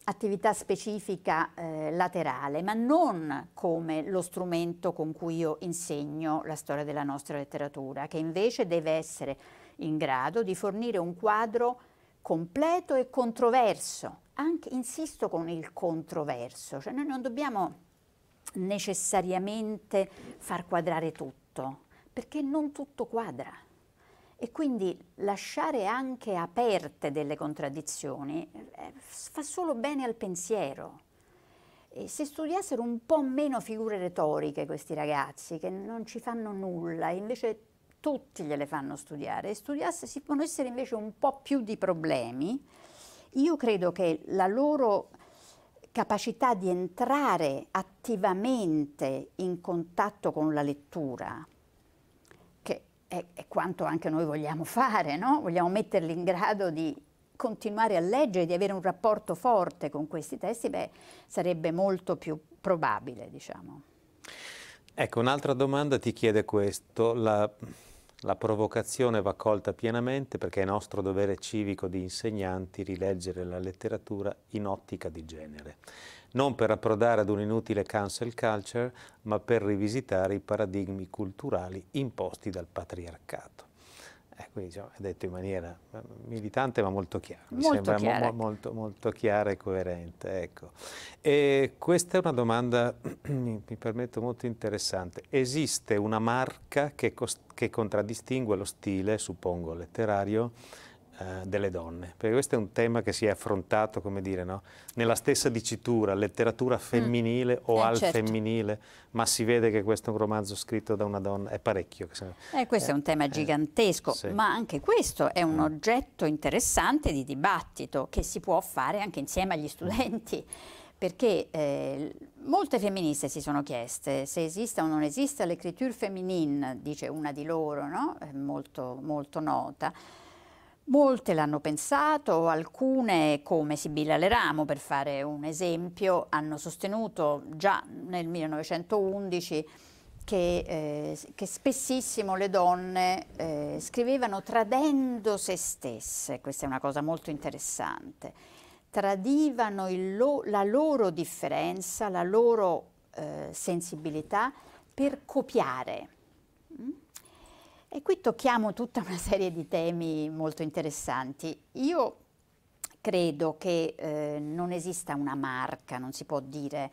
attività specifica eh, laterale, ma non come lo strumento con cui io insegno la storia della nostra letteratura, che invece deve essere in grado di fornire un quadro completo e controverso anche, insisto con il controverso, cioè noi non dobbiamo necessariamente far quadrare tutto, perché non tutto quadra. E quindi lasciare anche aperte delle contraddizioni eh, fa solo bene al pensiero. E se studiassero un po' meno figure retoriche questi ragazzi, che non ci fanno nulla, invece tutti gliele fanno studiare, e studiassero, si possono essere invece un po' più di problemi, io credo che la loro capacità di entrare attivamente in contatto con la lettura, che è, è quanto anche noi vogliamo fare, no? vogliamo metterli in grado di continuare a leggere, di avere un rapporto forte con questi testi, beh, sarebbe molto più probabile, diciamo. Ecco, un'altra domanda ti chiede questo, la la provocazione va colta pienamente perché è nostro dovere civico di insegnanti rileggere la letteratura in ottica di genere, non per approdare ad un'inutile cancel culture, ma per rivisitare i paradigmi culturali imposti dal patriarcato. Eh, quindi diciamo, è detto in maniera eh, militante ma molto chiara, mi sembra chiara. Mo ecco. molto, molto chiara e coerente. Ecco. E questa è una domanda, <clears throat> mi permetto, molto interessante. Esiste una marca che costituisce che contraddistingue lo stile, suppongo, letterario eh, delle donne, perché questo è un tema che si è affrontato, come dire, no? nella stessa dicitura, letteratura mm. femminile mm. o eh, al certo. femminile, ma si vede che questo è un romanzo scritto da una donna, è parecchio. Eh, questo è un eh, tema eh, gigantesco, sì. ma anche questo è un mm. oggetto interessante di dibattito che si può fare anche insieme agli mm. studenti. Mm perché eh, molte femministe si sono chieste se esista o non esista l'écriture féminine, dice una di loro, no? molto, molto, nota. Molte l'hanno pensato, alcune, come Sibilla Leramo per fare un esempio, hanno sostenuto già nel 1911 che, eh, che spessissimo le donne eh, scrivevano tradendo se stesse, questa è una cosa molto interessante tradivano lo, la loro differenza, la loro eh, sensibilità per copiare. Mm? E qui tocchiamo tutta una serie di temi molto interessanti. Io credo che eh, non esista una marca, non si può dire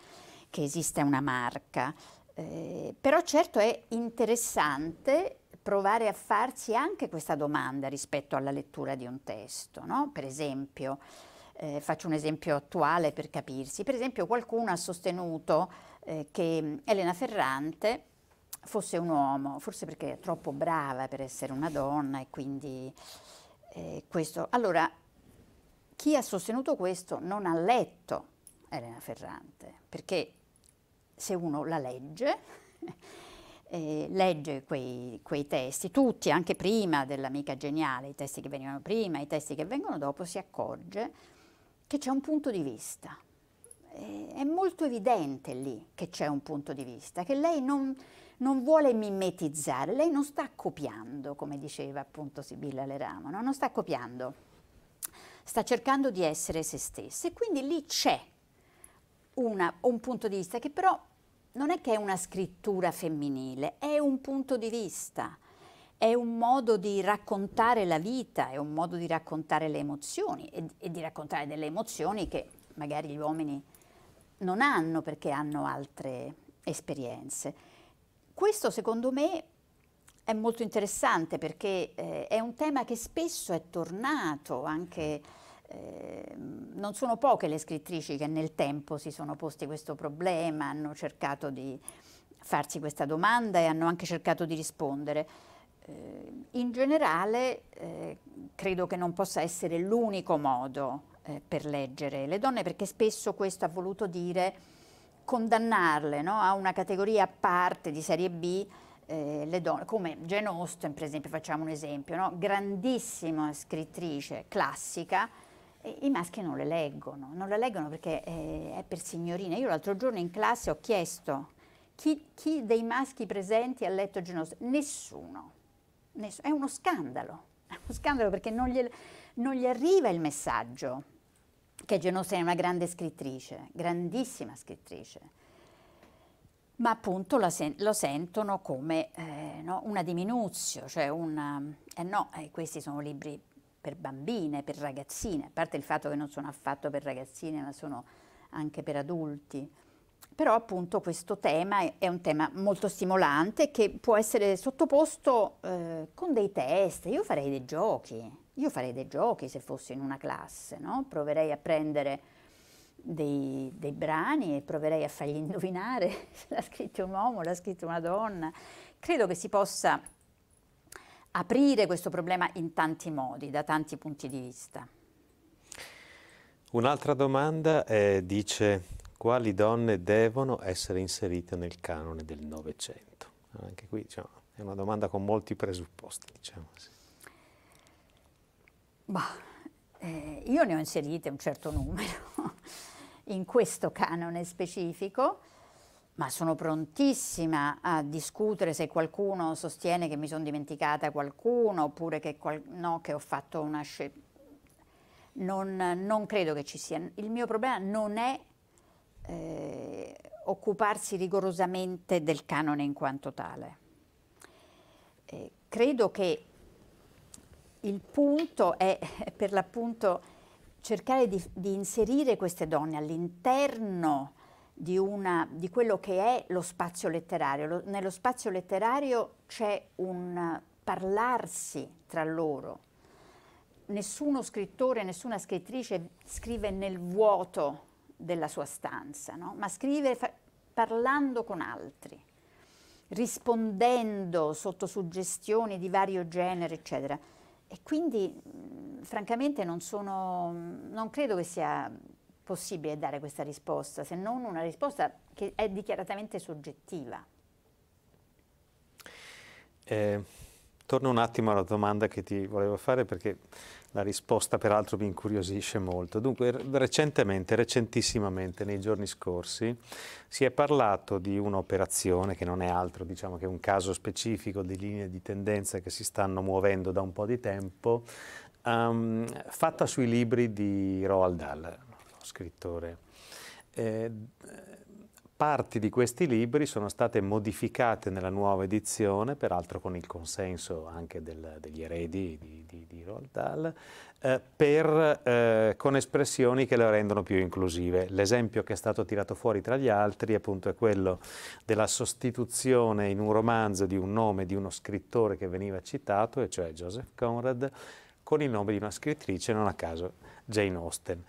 che esista una marca, eh, però certo è interessante provare a farsi anche questa domanda rispetto alla lettura di un testo, no? Per esempio, eh, faccio un esempio attuale per capirsi. Per esempio qualcuno ha sostenuto eh, che Elena Ferrante fosse un uomo, forse perché è troppo brava per essere una donna e quindi eh, questo. Allora, chi ha sostenuto questo non ha letto Elena Ferrante, perché se uno la legge, <laughs> eh, legge quei, quei, testi, tutti, anche prima dell'amica geniale, i testi che venivano prima, i testi che vengono dopo, si accorge che c'è un punto di vista. Eh, è molto evidente lì che c'è un punto di vista, che lei non, non vuole mimetizzare, lei non sta copiando, come diceva appunto Sibilla Leramo, no? non sta copiando, sta cercando di essere se stessa e quindi lì c'è un punto di vista che però non è che è una scrittura femminile, è un punto di vista è un modo di raccontare la vita, è un modo di raccontare le emozioni e, e di raccontare delle emozioni che magari gli uomini non hanno perché hanno altre esperienze. Questo secondo me è molto interessante perché eh, è un tema che spesso è tornato anche, eh, non sono poche le scrittrici che nel tempo si sono posti questo problema, hanno cercato di farsi questa domanda e hanno anche cercato di rispondere. Eh, in generale eh, credo che non possa essere l'unico modo eh, per leggere le donne perché spesso questo ha voluto dire condannarle no? a una categoria a parte di serie B eh, le donne, come Jane Austen per esempio, facciamo un esempio, no? grandissima scrittrice classica, i maschi non le leggono, non le leggono perché eh, è per signorine. Io l'altro giorno in classe ho chiesto chi, chi dei maschi presenti ha letto Jane Austen, nessuno è uno scandalo, <laughs> è uno scandalo perché non gli, non gli arriva il messaggio che Genosen è una grande scrittrice, grandissima scrittrice, ma appunto sen lo sentono come eh, no, una diminuzione, cioè una, eh no, eh, questi sono libri per bambine, per ragazzine, a parte il fatto che non sono affatto per ragazzine, ma sono anche per adulti. Però appunto questo tema è un tema molto stimolante che può essere sottoposto eh, con dei test. Io farei dei giochi, io farei dei giochi se fossi in una classe, no? proverei a prendere dei, dei, brani e proverei a fargli <laughs> indovinare se l'ha scritto un uomo, l'ha scritto una donna. Credo che si possa aprire questo problema in tanti modi, da tanti punti di vista. Un'altra domanda è, eh, dice quali donne devono essere inserite nel canone del Novecento? Anche qui diciamo, è una domanda con molti presupposti, diciamo sì. bah, eh, io ne ho inserite un certo numero <laughs> in questo canone specifico, ma sono prontissima a discutere se qualcuno sostiene che mi sono dimenticata qualcuno oppure che, qual no, che ho fatto una scelta. Non, non credo che ci sia. Il mio problema non è eh, occuparsi rigorosamente del canone in quanto tale. Eh, credo che il punto è per l'appunto cercare di, di, inserire queste donne all'interno di, di, quello che è lo spazio letterario. Lo, nello spazio letterario c'è un parlarsi tra loro. Nessuno scrittore, nessuna scrittrice scrive nel vuoto della sua stanza, no? ma scrive parlando con altri, rispondendo sotto suggestioni di vario genere, eccetera. E quindi, mh, mm, francamente, non, sono, non credo che sia possibile dare questa risposta, se non una risposta che è dichiaratamente soggettiva. Eh, torno un attimo alla domanda che ti volevo fare perché la risposta peraltro mi incuriosisce molto. Dunque, recentemente, recentissimamente, nei giorni scorsi, si è parlato di un'operazione che non è altro diciamo, che un caso specifico di linee di tendenza che si stanno muovendo da un po' di tempo, um, fatta sui libri di Roald Dahl, scrittore. Eh, Parti di questi libri sono state modificate nella nuova edizione, peraltro con il consenso anche del, degli eredi di, di, di Roald Dahl, eh, per, eh, con espressioni che le rendono più inclusive. L'esempio che è stato tirato fuori tra gli altri appunto, è quello della sostituzione in un romanzo di un nome di uno scrittore che veniva citato, e cioè Joseph Conrad, con il nome di una scrittrice, non a caso Jane Austen.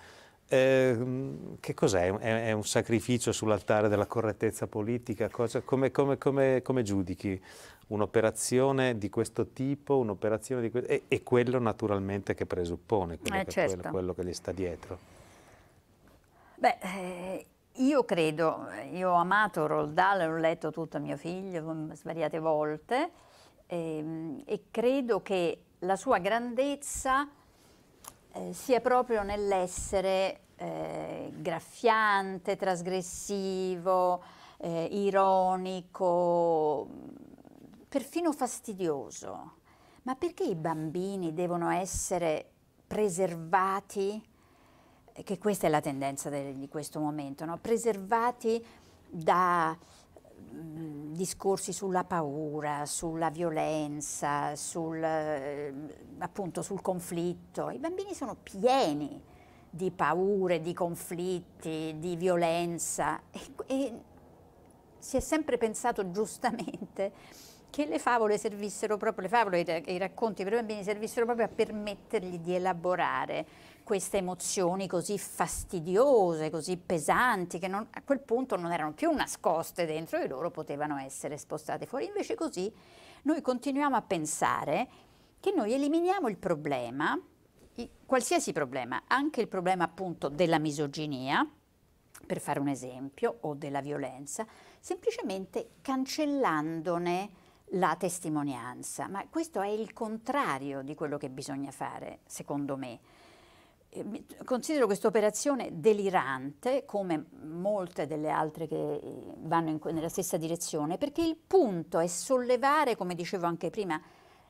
Ehm, che cos'è? È, è, un sacrificio sull'altare della correttezza politica? Cosa, come, come, come, come, giudichi un'operazione di questo tipo di que e, e, quello naturalmente che presuppone, quello, eh, che, certo. quello, quello che gli sta dietro? Beh, eh, Io credo, io ho amato Roald l'ho letto tutto a mio figlio mm, svariate volte e, ehm, e credo che la sua grandezza eh, sia proprio nell'essere eh, graffiante, trasgressivo, eh, ironico, perfino fastidioso. Ma perché i bambini devono essere preservati, che questa è la tendenza de, di questo momento, no? preservati da Mm, discorsi sulla paura, sulla violenza, sul, eh, appunto sul conflitto. I bambini sono pieni di paure, di conflitti, di violenza e, e si è sempre pensato giustamente che le favole servissero proprio, le favole e i racconti per i bambini servissero proprio a permettergli di elaborare queste emozioni così fastidiose, così pesanti, che non, a quel punto non erano più nascoste dentro di loro, potevano essere spostate fuori. Invece così noi continuiamo a pensare che noi eliminiamo il problema, qualsiasi problema, anche il problema appunto della misoginia, per fare un esempio, o della violenza, semplicemente cancellandone la testimonianza. Ma questo è il contrario di quello che bisogna fare, secondo me. Eh, considero questa operazione delirante, come molte delle altre che eh, vanno in, nella stessa direzione, perché il punto è sollevare, come dicevo anche prima,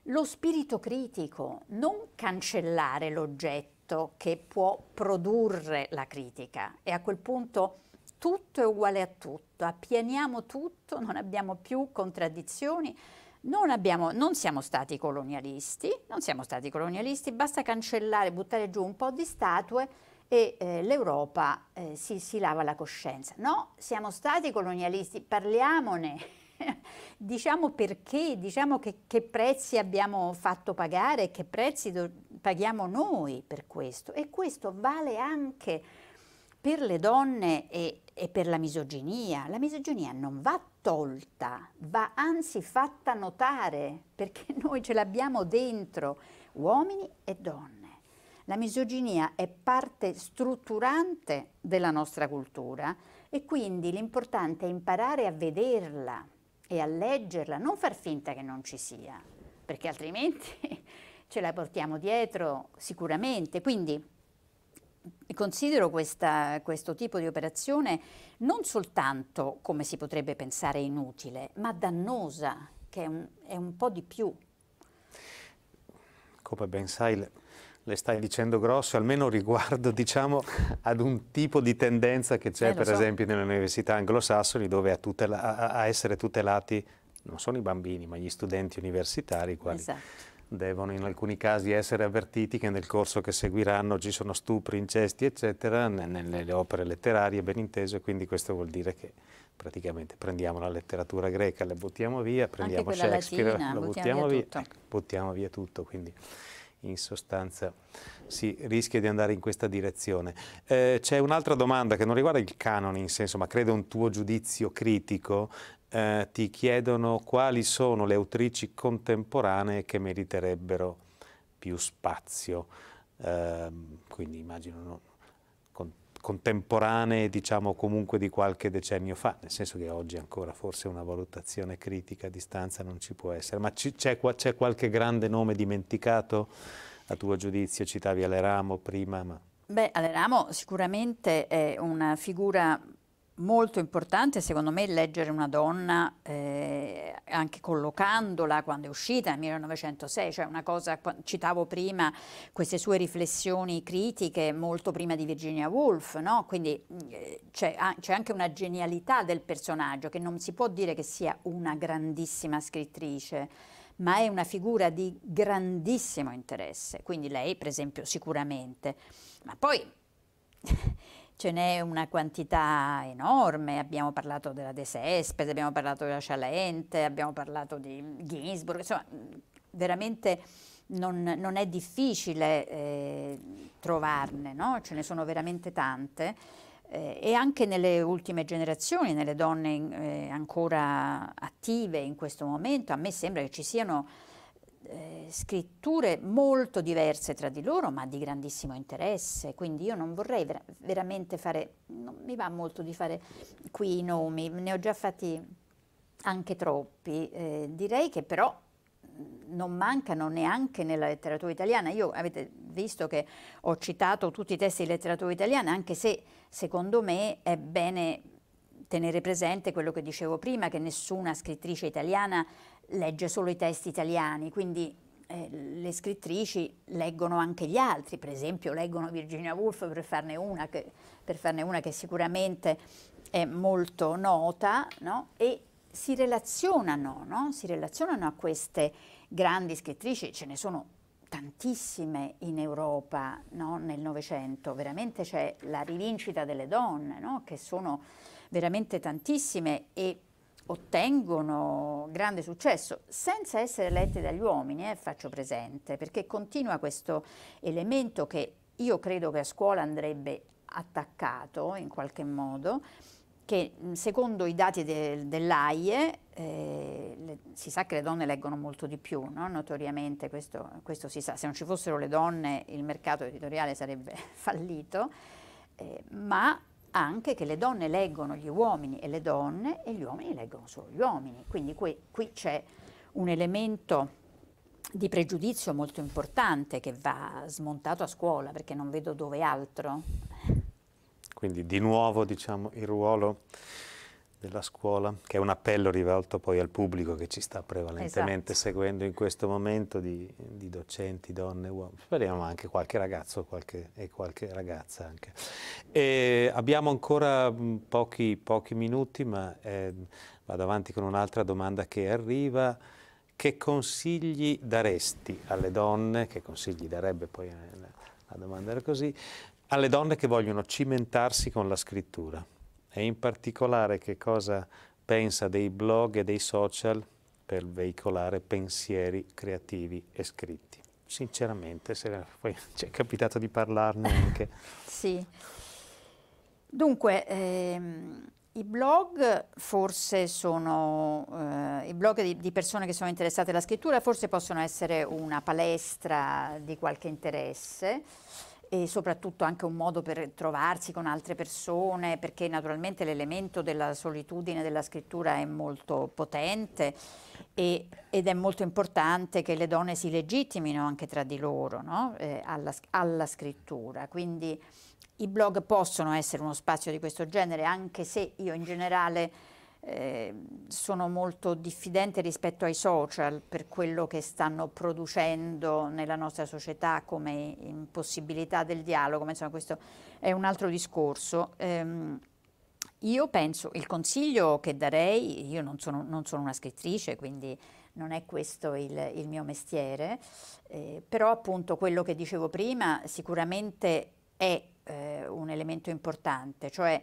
lo spirito critico, non cancellare l'oggetto che può produrre la critica. E a quel punto tutto è uguale a tutto, appianiamo tutto, non abbiamo più contraddizioni, non, abbiamo, non, siamo stati colonialisti, non siamo stati colonialisti, basta cancellare, buttare giù un po' di statue e eh, l'Europa eh, si, si, lava la coscienza. No, siamo stati colonialisti, parliamone, <laughs> diciamo perché, diciamo che, che, prezzi abbiamo fatto pagare, che prezzi do, paghiamo noi per questo. E questo vale anche per le donne e, e per la misoginia. La misoginia non va tolta, va anzi fatta notare, perché <laughs> noi ce l'abbiamo dentro, uomini e donne. La misoginia è parte strutturante della nostra cultura e quindi l'importante è imparare a vederla e a leggerla, non far finta che non ci sia, perché altrimenti <laughs> ce la portiamo dietro sicuramente. Quindi considero questa, questo tipo di operazione non soltanto, come si potrebbe pensare, inutile, ma dannosa, che è un, è un po' di più. Come ben sai, le, le stai dicendo grosso, almeno riguardo diciamo, ad un tipo di tendenza che c'è, eh, per so. esempio, nelle università anglosassoni, dove a, tutela, a, a, essere tutelati non sono i bambini, ma gli studenti universitari, quali esatto devono in alcuni casi essere avvertiti che nel corso che seguiranno ci sono stupri, incesti, eccetera, nelle opere letterarie, ben inteso, e quindi questo vuol dire che praticamente prendiamo la letteratura greca, la buttiamo via, prendiamo Shakespeare, latina, la buttiamo, buttiamo via, tutto. Ecco, buttiamo via tutto, quindi in sostanza si rischia di andare in questa direzione. Eh, C'è un'altra domanda che non riguarda il canone in senso, ma credo un tuo giudizio critico eh, ti chiedono quali sono le autrici contemporanee che meriterebbero più spazio. Eh, quindi immagino no, con, contemporanee, diciamo comunque di qualche decennio fa, nel senso che oggi ancora forse una valutazione critica a distanza non ci può essere, ma c'è, qualche grande nome dimenticato a tuo giudizio? Citavi Aleramo prima, ma... Beh, Aleramo sicuramente è una figura molto importante secondo me leggere una donna eh, anche collocandola quando è uscita nel 1906, cioè una cosa, citavo prima queste sue riflessioni critiche molto prima di Virginia Woolf, no? quindi eh, c'è anche una genialità del personaggio che non si può dire che sia una grandissima scrittrice ma è una figura di grandissimo interesse, quindi lei per esempio sicuramente, ma poi <laughs> ce n'è una quantità enorme, abbiamo parlato della De Sespes, abbiamo parlato della Cialente, abbiamo parlato di Ginsburg, insomma veramente non, non è difficile eh, trovarne, no? ce ne sono veramente tante eh, e anche nelle ultime generazioni, nelle donne eh, ancora attive in questo momento, a me sembra che ci siano eh, scritture molto diverse tra di loro, ma di grandissimo interesse, quindi io non vorrei ver veramente fare, non mi va molto di fare qui i nomi, ne ho già fatti anche troppi, eh, direi che però non mancano neanche nella letteratura italiana. Io avete visto che ho citato tutti i testi di letteratura italiana, anche se secondo me è bene tenere presente quello che dicevo prima, che nessuna scrittrice italiana legge solo i testi italiani, quindi eh, le scrittrici leggono anche gli altri, per esempio leggono Virginia Woolf per farne una che, farne una che sicuramente è molto nota no? e si relazionano, no? si relazionano a queste grandi scrittrici, ce ne sono tantissime in Europa no? nel Novecento, veramente c'è la rivincita delle donne, no? che sono veramente tantissime e ottengono grande successo senza essere lette dagli uomini, eh, faccio presente, perché continua questo elemento che io credo che a scuola andrebbe attaccato in qualche modo, che secondo i dati de, dell'AIE eh, le, si sa che le donne leggono molto di più, no? notoriamente questo, questo, si sa, se non ci fossero le donne il mercato editoriale sarebbe <laughs> fallito, eh, ma anche che le donne leggono gli uomini e le donne e gli uomini leggono solo gli uomini. Quindi qui, qui c'è un elemento di pregiudizio molto importante che va smontato a scuola perché non vedo dove altro. Quindi di nuovo diciamo il ruolo della scuola, che è un appello rivolto poi al pubblico che ci sta prevalentemente esatto. seguendo in questo momento di, di docenti, donne, uomini, speriamo anche qualche ragazzo qualche, e qualche ragazza anche. E abbiamo ancora mm, pochi, pochi minuti, ma eh, vado avanti con un'altra domanda che arriva. Che consigli daresti alle donne, che consigli darebbe poi, eh, la, la domanda era così, alle donne che vogliono cimentarsi con la scrittura? e in particolare che cosa pensa dei blog e dei social per veicolare pensieri creativi e scritti. Sinceramente, se poi <laughs> ci è capitato di parlarne anche. <laughs> sì. Dunque, ehm, i blog forse sono, eh, i blog di, di, persone che sono interessate alla scrittura forse possono essere una palestra di qualche interesse, e soprattutto anche un modo per trovarsi con altre persone, perché naturalmente l'elemento della solitudine della scrittura è molto potente e, ed è molto importante che le donne si legittimino anche tra di loro no? eh, alla, alla, scrittura. Quindi i blog possono essere uno spazio di questo genere, anche se io in generale Ehm, sono molto diffidente rispetto ai social per quello che stanno producendo nella nostra società come impossibilità del dialogo, ma insomma questo è un altro discorso. Eh, io penso, il consiglio che darei, io non sono, non sono una scrittrice, quindi non è questo il, il mio mestiere, eh, però appunto quello che dicevo prima sicuramente è eh, un elemento importante, cioè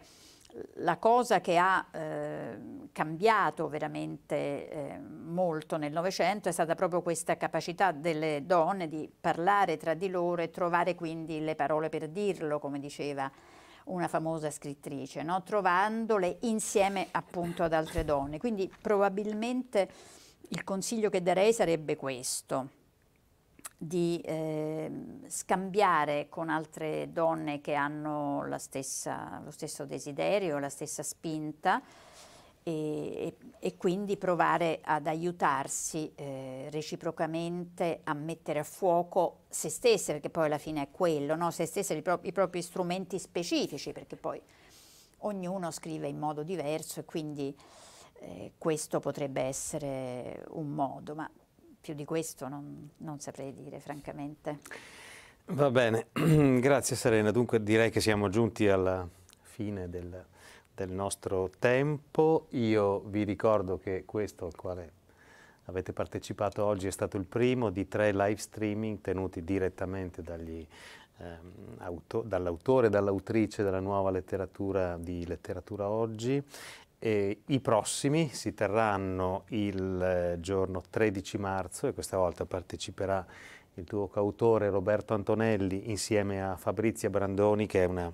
la cosa che ha eh, cambiato veramente eh, molto nel Novecento è stata proprio questa capacità delle donne di parlare tra di loro e trovare quindi le parole per dirlo, come diceva una famosa scrittrice, no? trovandole insieme appunto ad altre donne. Quindi probabilmente il consiglio che darei sarebbe questo di eh, scambiare con altre donne che hanno stessa, lo stesso desiderio, la stessa spinta e, e quindi provare ad aiutarsi eh, reciprocamente a mettere a fuoco se stesse, perché poi alla fine è quello, no? se stesse i, pro i propri strumenti specifici, perché poi ognuno scrive in modo diverso e quindi eh, questo potrebbe essere un modo. Ma più di questo non, non saprei dire francamente. Va bene, <clears throat> grazie Serena. Dunque direi che siamo giunti alla fine del, del nostro tempo. Io vi ricordo che questo al quale avete partecipato oggi è stato il primo di tre live streaming tenuti direttamente dagli ehm, dall'autore, dall'autrice della nuova letteratura di Letteratura Oggi e I prossimi si terranno il eh, giorno 13 marzo e questa volta parteciperà il tuo coautore Roberto Antonelli insieme a Fabrizia Brandoni che è una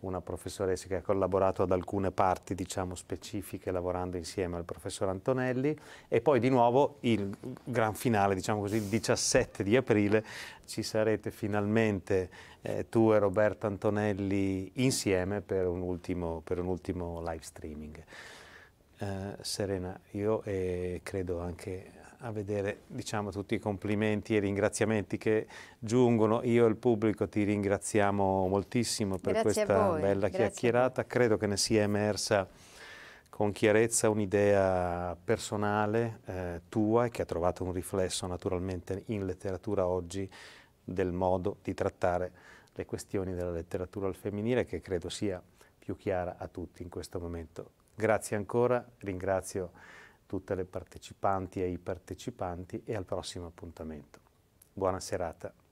una professoressa che ha collaborato ad alcune parti diciamo, specifiche lavorando insieme al professor Antonelli e poi di nuovo il gran finale, diciamo così, il 17 di aprile ci sarete finalmente eh, tu e Roberto Antonelli insieme per un ultimo, per un ultimo live streaming. Eh, Serena, io e credo anche a vedere diciamo, tutti i complimenti e i ringraziamenti che giungono. Io e il pubblico ti ringraziamo moltissimo per Grazie questa bella Grazie chiacchierata. Credo che ne sia emersa con chiarezza un'idea personale eh, tua e che ha trovato un riflesso naturalmente in letteratura oggi del modo di trattare le questioni della letteratura al femminile che credo sia più chiara a tutti in questo momento. Grazie ancora, ringrazio tutte le partecipanti e i partecipanti e al prossimo appuntamento. Buona serata.